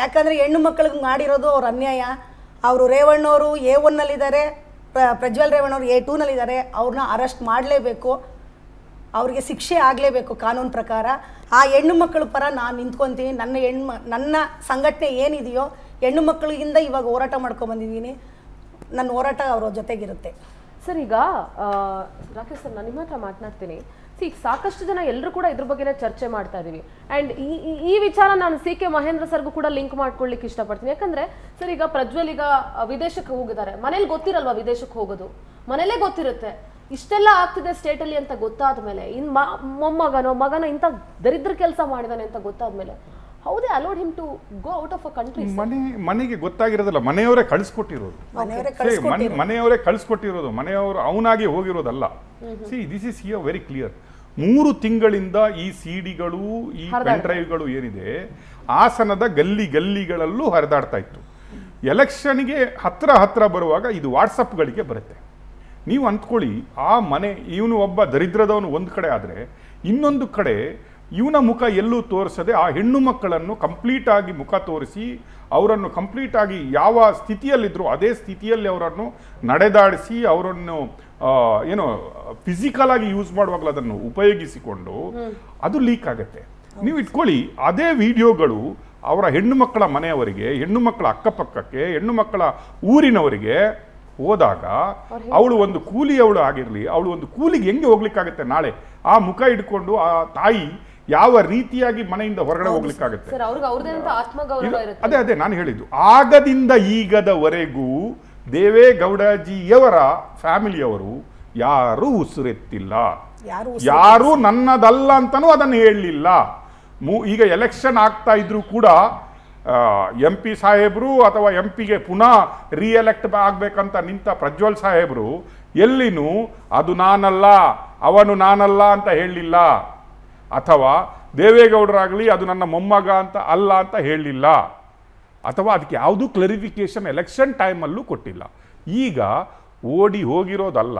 ಯಾಕಂದರೆ ಹೆಣ್ಣು ಮಕ್ಕಳಿಗೆ ಮಾಡಿರೋದು ಅವ್ರ ಅನ್ಯಾಯ ಅವರು ರೇವಣ್ಣವರು ಎ ಒನ್ನಲ್ಲಿದ್ದಾರೆ ಪ್ರಜ್ವಲ್ ರೇವಣ್ಣವರು ಎ ಟೂನಲ್ಲಿದ್ದಾರೆ ಅವ್ರನ್ನ ಅರೆಸ್ಟ್ ಮಾಡಲೇಬೇಕು ಅವ್ರಿಗೆ ಶಿಕ್ಷೆ ಆಗಲೇಬೇಕು ಕಾನೂನು ಪ್ರಕಾರ ಆ ಹೆಣ್ಣು ಮಕ್ಕಳ ಪರ ನಾನು ನಿಂತ್ಕೊತೀನಿ ನನ್ನ ಹೆಣ್ಮ ನನ್ನ ಸಂಘಟನೆ ಏನಿದೆಯೋ ಹೆಣ್ಣು ಮಕ್ಕಳಿಗಿಂದ ಇವಾಗ ಹೋರಾಟ ಮಾಡ್ಕೊಂಬಂದಿದ್ದೀನಿ
ನನ್ನ ಹೋರಾಟ ಅವರ ಜೊತೆಗಿರುತ್ತೆ ಸರ್ ಈಗ ರಾಕೇಶ್ ಸರ್ ನಾನು ನಿಮ್ಮ ಹತ್ರ ಮಾತನಾಡ್ತೀನಿ ಸಿ ಸಾಕಷ್ಟು ಜನ ಎಲ್ಲರೂ ಕೂಡ ಇದ್ರ ಬಗ್ಗೆ ಚರ್ಚೆ ಮಾಡ್ತಾ ಇದ್ದೀವಿ ಆ್ಯಂಡ್ ಈ ಈ ವಿಚಾರ ನಾನು ಸಿ ಕೆ ಮಹೇಂದ್ರ ಸರ್ಗೂ ಕೂಡ ಲಿಂಕ್ ಮಾಡ್ಕೊಳ್ಳಿಕ್ಕೆ ಇಷ್ಟಪಡ್ತೀನಿ ಯಾಕಂದರೆ ಸರ್ ಈಗ ಪ್ರಜ್ವಲ್ ಈಗ ವಿದೇಶಕ್ಕೆ ಹೋಗಿದ್ದಾರೆ ಮನೇಲಿ ಗೊತ್ತಿರಲ್ವಾ ವಿದೇಶಕ್ಕೆ ಹೋಗೋದು ಮನೇಲೇ ಗೊತ್ತಿರುತ್ತೆ ಇಷ್ಟೆಲ್ಲ ಆಗ್ತಿದೆ ಸ್ಟೇಟಲ್ಲಿ ಅಂತ ಗೊತ್ತಾದ ಮೇಲೆ ಇನ್ ಮೊಮ್ಮಗನೋ ಮಗನೋ ಇಂಥ ದರಿದ್ರ ಕೆಲಸ ಮಾಡಿದಾನೆ ಅಂತ ಗೊತ್ತಾದ ಮೇಲೆ ಹೌದೇ allowed him to go out of a country ಮನೆ
ಮನೆಗೆ ಗೊತ್ತಾಗಿರೋದಿಲ್ಲ ಮನೆಯವರೇ ಕಳಿಸ್ಕೊಟ್ಟಿರೋದು ಮನೆಯವರೇ ಕಳಿಸ್ಕೊಟ್ಟಿರೋದು ಮನೆಯವರು ಅವನಾಗಿ ಹೋಗಿರೋದಲ್ಲ see this is here very clear ಮೂರು ತಿಂಗಳಿಂದ ಈ ಸಿಡಿಗಳು ಈ ಡ್ರೈವ್ಗಳು ಏನಿದೆ ಆಸನದ ಗಲ್ಲಿ ಗಲ್ಲಿಗಳಲ್ಲೂ ಹರಿದಾಡ್ತಾ ಇತ್ತು ಎಲೆಕ್ಷನ್ಗೆ ಹತ್ರ ಹತ್ರ ಬರುವಾಗ ಇದು ವಾಟ್ಸಪ್ಗಳಿಗೆ ಬರುತ್ತೆ ನೀವು ಅಂದ್ಕೊಳ್ಳಿ ಆ ಮನೆ ಇವನು ಒಬ್ಬ ದರಿದ್ರದವನು ಒಂದು ಕಡೆ ಆದರೆ ಇನ್ನೊಂದು ಕಡೆ ಇವನ ಮುಖ ಎಲ್ಲೂ ತೋರಿಸದೆ ಆ ಹೆಣ್ಣು ಮಕ್ಕಳನ್ನು ಕಂಪ್ಲೀಟಾಗಿ ಮುಖ ತೋರಿಸಿ ಅವರನ್ನು ಕಂಪ್ಲೀಟಾಗಿ ಯಾವ ಸ್ಥಿತಿಯಲ್ಲಿದ್ದರೂ ಅದೇ ಸ್ಥಿತಿಯಲ್ಲಿ ಅವರನ್ನು ನಡೆದಾಡಿಸಿ ಅವರನ್ನು ಏನೋ ಫಿಸಿಕಲಾಗಿ ಯೂಸ್ ಮಾಡುವಾಗಲೂ ಅದನ್ನು ಉಪಯೋಗಿಸಿಕೊಂಡು ಅದು ಲೀಕ್ ಆಗುತ್ತೆ ನೀವು ಇಟ್ಕೊಳ್ಳಿ ಅದೇ ವಿಡಿಯೋಗಳು ಅವರ ಹೆಣ್ಣು ಮಕ್ಕಳ ಮನೆಯವರಿಗೆ ಹೆಣ್ಣು ಮಕ್ಕಳ ಅಕ್ಕಪಕ್ಕಕ್ಕೆ ಹೆಣ್ಣು ಮಕ್ಕಳ ಊರಿನವರಿಗೆ ಹೋದಾಗ ಅವಳು ಒಂದು ಕೂಲಿ ಅವಳು ಆಗಿರಲಿ ಅವಳು ಒಂದು ಕೂಲಿಗೆ ಹೆಂಗೆ ಹೋಗ್ಲಿಕ್ಕಾಗತ್ತೆ ನಾಳೆ ಆ ಮುಖ ಇಟ್ಕೊಂಡು ಆ ತಾಯಿ ಯಾವ ರೀತಿಯಾಗಿ ಮನೆಯಿಂದ ಹೊರಗಡೆ ಹೋಗ್ಲಿಕ್ಕಾಗತ್ತೆ ಅದೇ ಅದೇ ನಾನು ಹೇಳಿದ್ದು ಆಗದಿಂದ ಈಗದವರೆಗೂ ದೇವೇಗೌಡಜಿಯವರ ಫ್ಯಾಮಿಲಿಯವರು ಯಾರೂ ಉಸಿರೆತ್ತಿಲ್ಲ ಯಾರೂ ನನ್ನದಲ್ಲ ಅಂತನೂ ಅದನ್ನು ಹೇಳಲಿಲ್ಲ ಈಗ ಎಲೆಕ್ಷನ್ ಆಗ್ತಾ ಇದ್ರು ಕೂಡ ಎಂ ಪಿ ಸಾಹೇಬರು ಅಥವಾ ಎಂ ಪಿಗೆ ಪುನಃ ರಿಎಲೆಕ್ಟ್ ಆಗಬೇಕಂತ ನಿಂತ ಪ್ರಜ್ವಲ್ ಸಾಹೇಬರು ಎಲ್ಲಿನೂ ಅದು ನಾನಲ್ಲ ಅವನು ನಾನಲ್ಲ ಅಂತ ಹೇಳಲಿಲ್ಲ ಅಥವಾ ದೇವೇಗೌಡರಾಗಲಿ ಅದು ನನ್ನ ಮೊಮ್ಮಗ ಅಂತ ಅಲ್ಲ ಅಂತ ಹೇಳಲಿಲ್ಲ ಅಥವಾ ಅದಕ್ಕೆ ಯಾವುದೂ ಕ್ಲರಿಫಿಕೇಷನ್ ಎಲೆಕ್ಷನ್ ಟೈಮಲ್ಲೂ ಕೊಟ್ಟಿಲ್ಲ ಈಗ ಓಡಿ ಹೋಗಿರೋದಲ್ಲ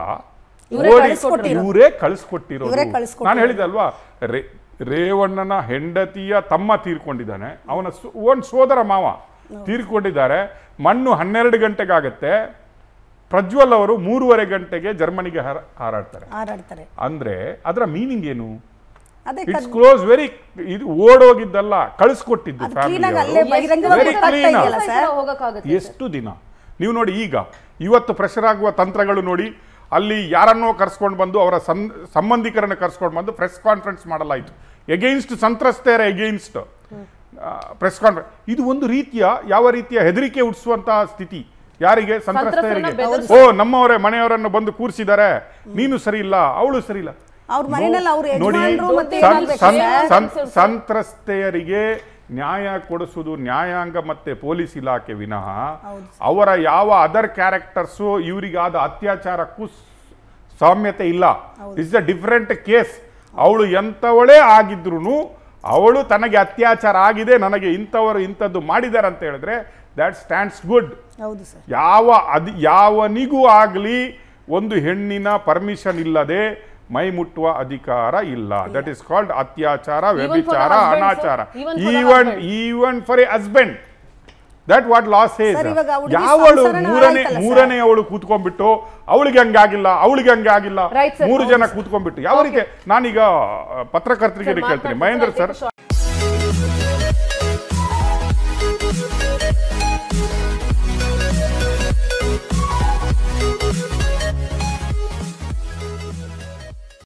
ಓಡಿ ಇವರೇ
ಕಳಿಸ್ಕೊಟ್ಟಿರೋದು ನಾನು ಹೇಳಿದಲ್ವಾ ಅಲ್ವಾ ರೇವಣ್ಣನ ಹೆಂಡತಿಯ ತಮ್ಮ ತೀರ್ಕೊಂಡಿದ್ದಾನೆ ಅವನ ಓನ್ ಸೋದರ ಮಾವ ತೀರ್ಕೊಂಡಿದ್ದಾರೆ ಮಣ್ಣು ಹನ್ನೆರಡು ಗಂಟೆಗಾಗತ್ತೆ ಪ್ರಜ್ವಲ್ ಅವರು ಮೂರುವರೆ ಗಂಟೆಗೆ ಜರ್ಮನಿಗೆ ಹಾರಾಡ್ತಾರೆ ಅಂದ್ರೆ ಅದರ ಮೀನಿಂಗ್ ಏನು ಇಟ್ಸ್ ಕ್ಲೋಸ್ ವೆರಿ ಇದು ಓಡೋಗಿದ್ದಲ್ಲ ಕಳಿಸ್ಕೊಟ್ಟಿದ್ದು ಫ್ಯಾಮಿಲಿ ಎಷ್ಟು ದಿನ ನೀವು ನೋಡಿ ಈಗ ಇವತ್ತು ಪ್ರೆಷರ್ ಆಗುವ ತಂತ್ರಗಳು ನೋಡಿ ಅಲ್ಲಿ ಯಾರನ್ನೋ ಕರ್ಸ್ಕೊಂಡು ಬಂದು ಅವರ ಸನ್ ಸಂಬಂಧಿಕರನ್ನು ಕರ್ಸ್ಕೊಂಡು ಬಂದು ಪ್ರೆಸ್ ಕಾನ್ಫರೆನ್ಸ್ ಮಾಡಲಾಯಿತು ಎಗೇನ್ಸ್ಟ್ ಸಂತ್ರಸ್ತೆಯರ ಎಗೇನ್ಸ್ಟ್ ಪ್ರೆಸ್ ಕಾನ್ಫರೆನ್ಸ್ ಇದು ಒಂದು ರೀತಿಯ ಯಾವ ರೀತಿಯ ಹೆದರಿಕೆ ಹುಟ್ಟಿಸುವಂತಹ ಸ್ಥಿತಿ ಯಾರಿಗೆ ಸಂತ್ರಸ್ತೆಯರಿಗೆ ಓ ನಮ್ಮವರೇ ಮನೆಯವರನ್ನು ಬಂದು ಕೂರಿಸಿದ್ದಾರೆ ನೀನು ಸರಿ ಇಲ್ಲ ಅವಳು ಸರಿ ಇಲ್ಲ ನೋಡಿ ಸಂತ್ರಸ್ತೆಯರಿಗೆ ನ್ಯಾಯ ಕೊಡಿಸುವುದು ನ್ಯಾಯಾಂಗ ಮತ್ತೆ ಪೊಲೀಸ್ ಇಲಾಖೆ ವಿನಃ ಅವರ ಯಾವ ಅದರ್ ಕ್ಯಾರೆಕ್ಟರ್ಸು ಇವರಿಗಾದ ಅತ್ಯಾಚಾರಕ್ಕೂ ಸಾಮ್ಯತೆ ಇಲ್ಲ ಇಟ್ಸ್ ಅ ಡಿಫ್ರೆಂಟ್ ಕೇಸ್ ಅವಳು ಎಂಥವಳೇ ಆಗಿದ್ರು ಅವಳು ತನಗೆ ಅತ್ಯಾಚಾರ ಆಗಿದೆ ನನಗೆ ಇಂಥವರು ಇಂಥದ್ದು ಮಾಡಿದ್ದಾರೆ ಅಂತ ಹೇಳಿದ್ರೆ ದ್ಯಾಟ್ ಸ್ಟ್ಯಾಂಡ್ಸ್ ಗುಡ್ ಯಾವ ಅದು ಯಾವನಿಗೂ ಆಗಲಿ ಒಂದು ಹೆಣ್ಣಿನ ಪರ್ಮಿಷನ್ ಇಲ್ಲದೆ ಮೈ ಮುಟ್ಟುವ ಅಧಿಕಾರ ಇಲ್ಲ ದಟ್ ಇಸ್ ಕಾಲ್ಡ್ ಅತ್ಯಾಚಾರ ವ್ಯಭಿಚಾರ ಅನಾಚಾರ even even for a husband that what laws says ಯಾವಳು ಮೂರನೇ ಮೂರನೇ ಅವಳು ಕೂತ್ಕೊಂಡ್ಬಿಟ್ಟು ಅವಳಿಗೆ ಹಂಗಾಗಿಲ್ಲ ಅವಳಿಗೆ ಹಂಗಾಗಿಲ್ಲ ಮೂರು ಜನ ಕೂತ್ಕೊಂಡ್ಬಿಟ್ಟು ಯಾವ ರೀತಿ ನಾನೀಗ ಪತ್ರಕರ್ತರಿಗೆ ಕೇಳ್ತೀನಿ ಮಹೇಂದ್ರ ಸರ್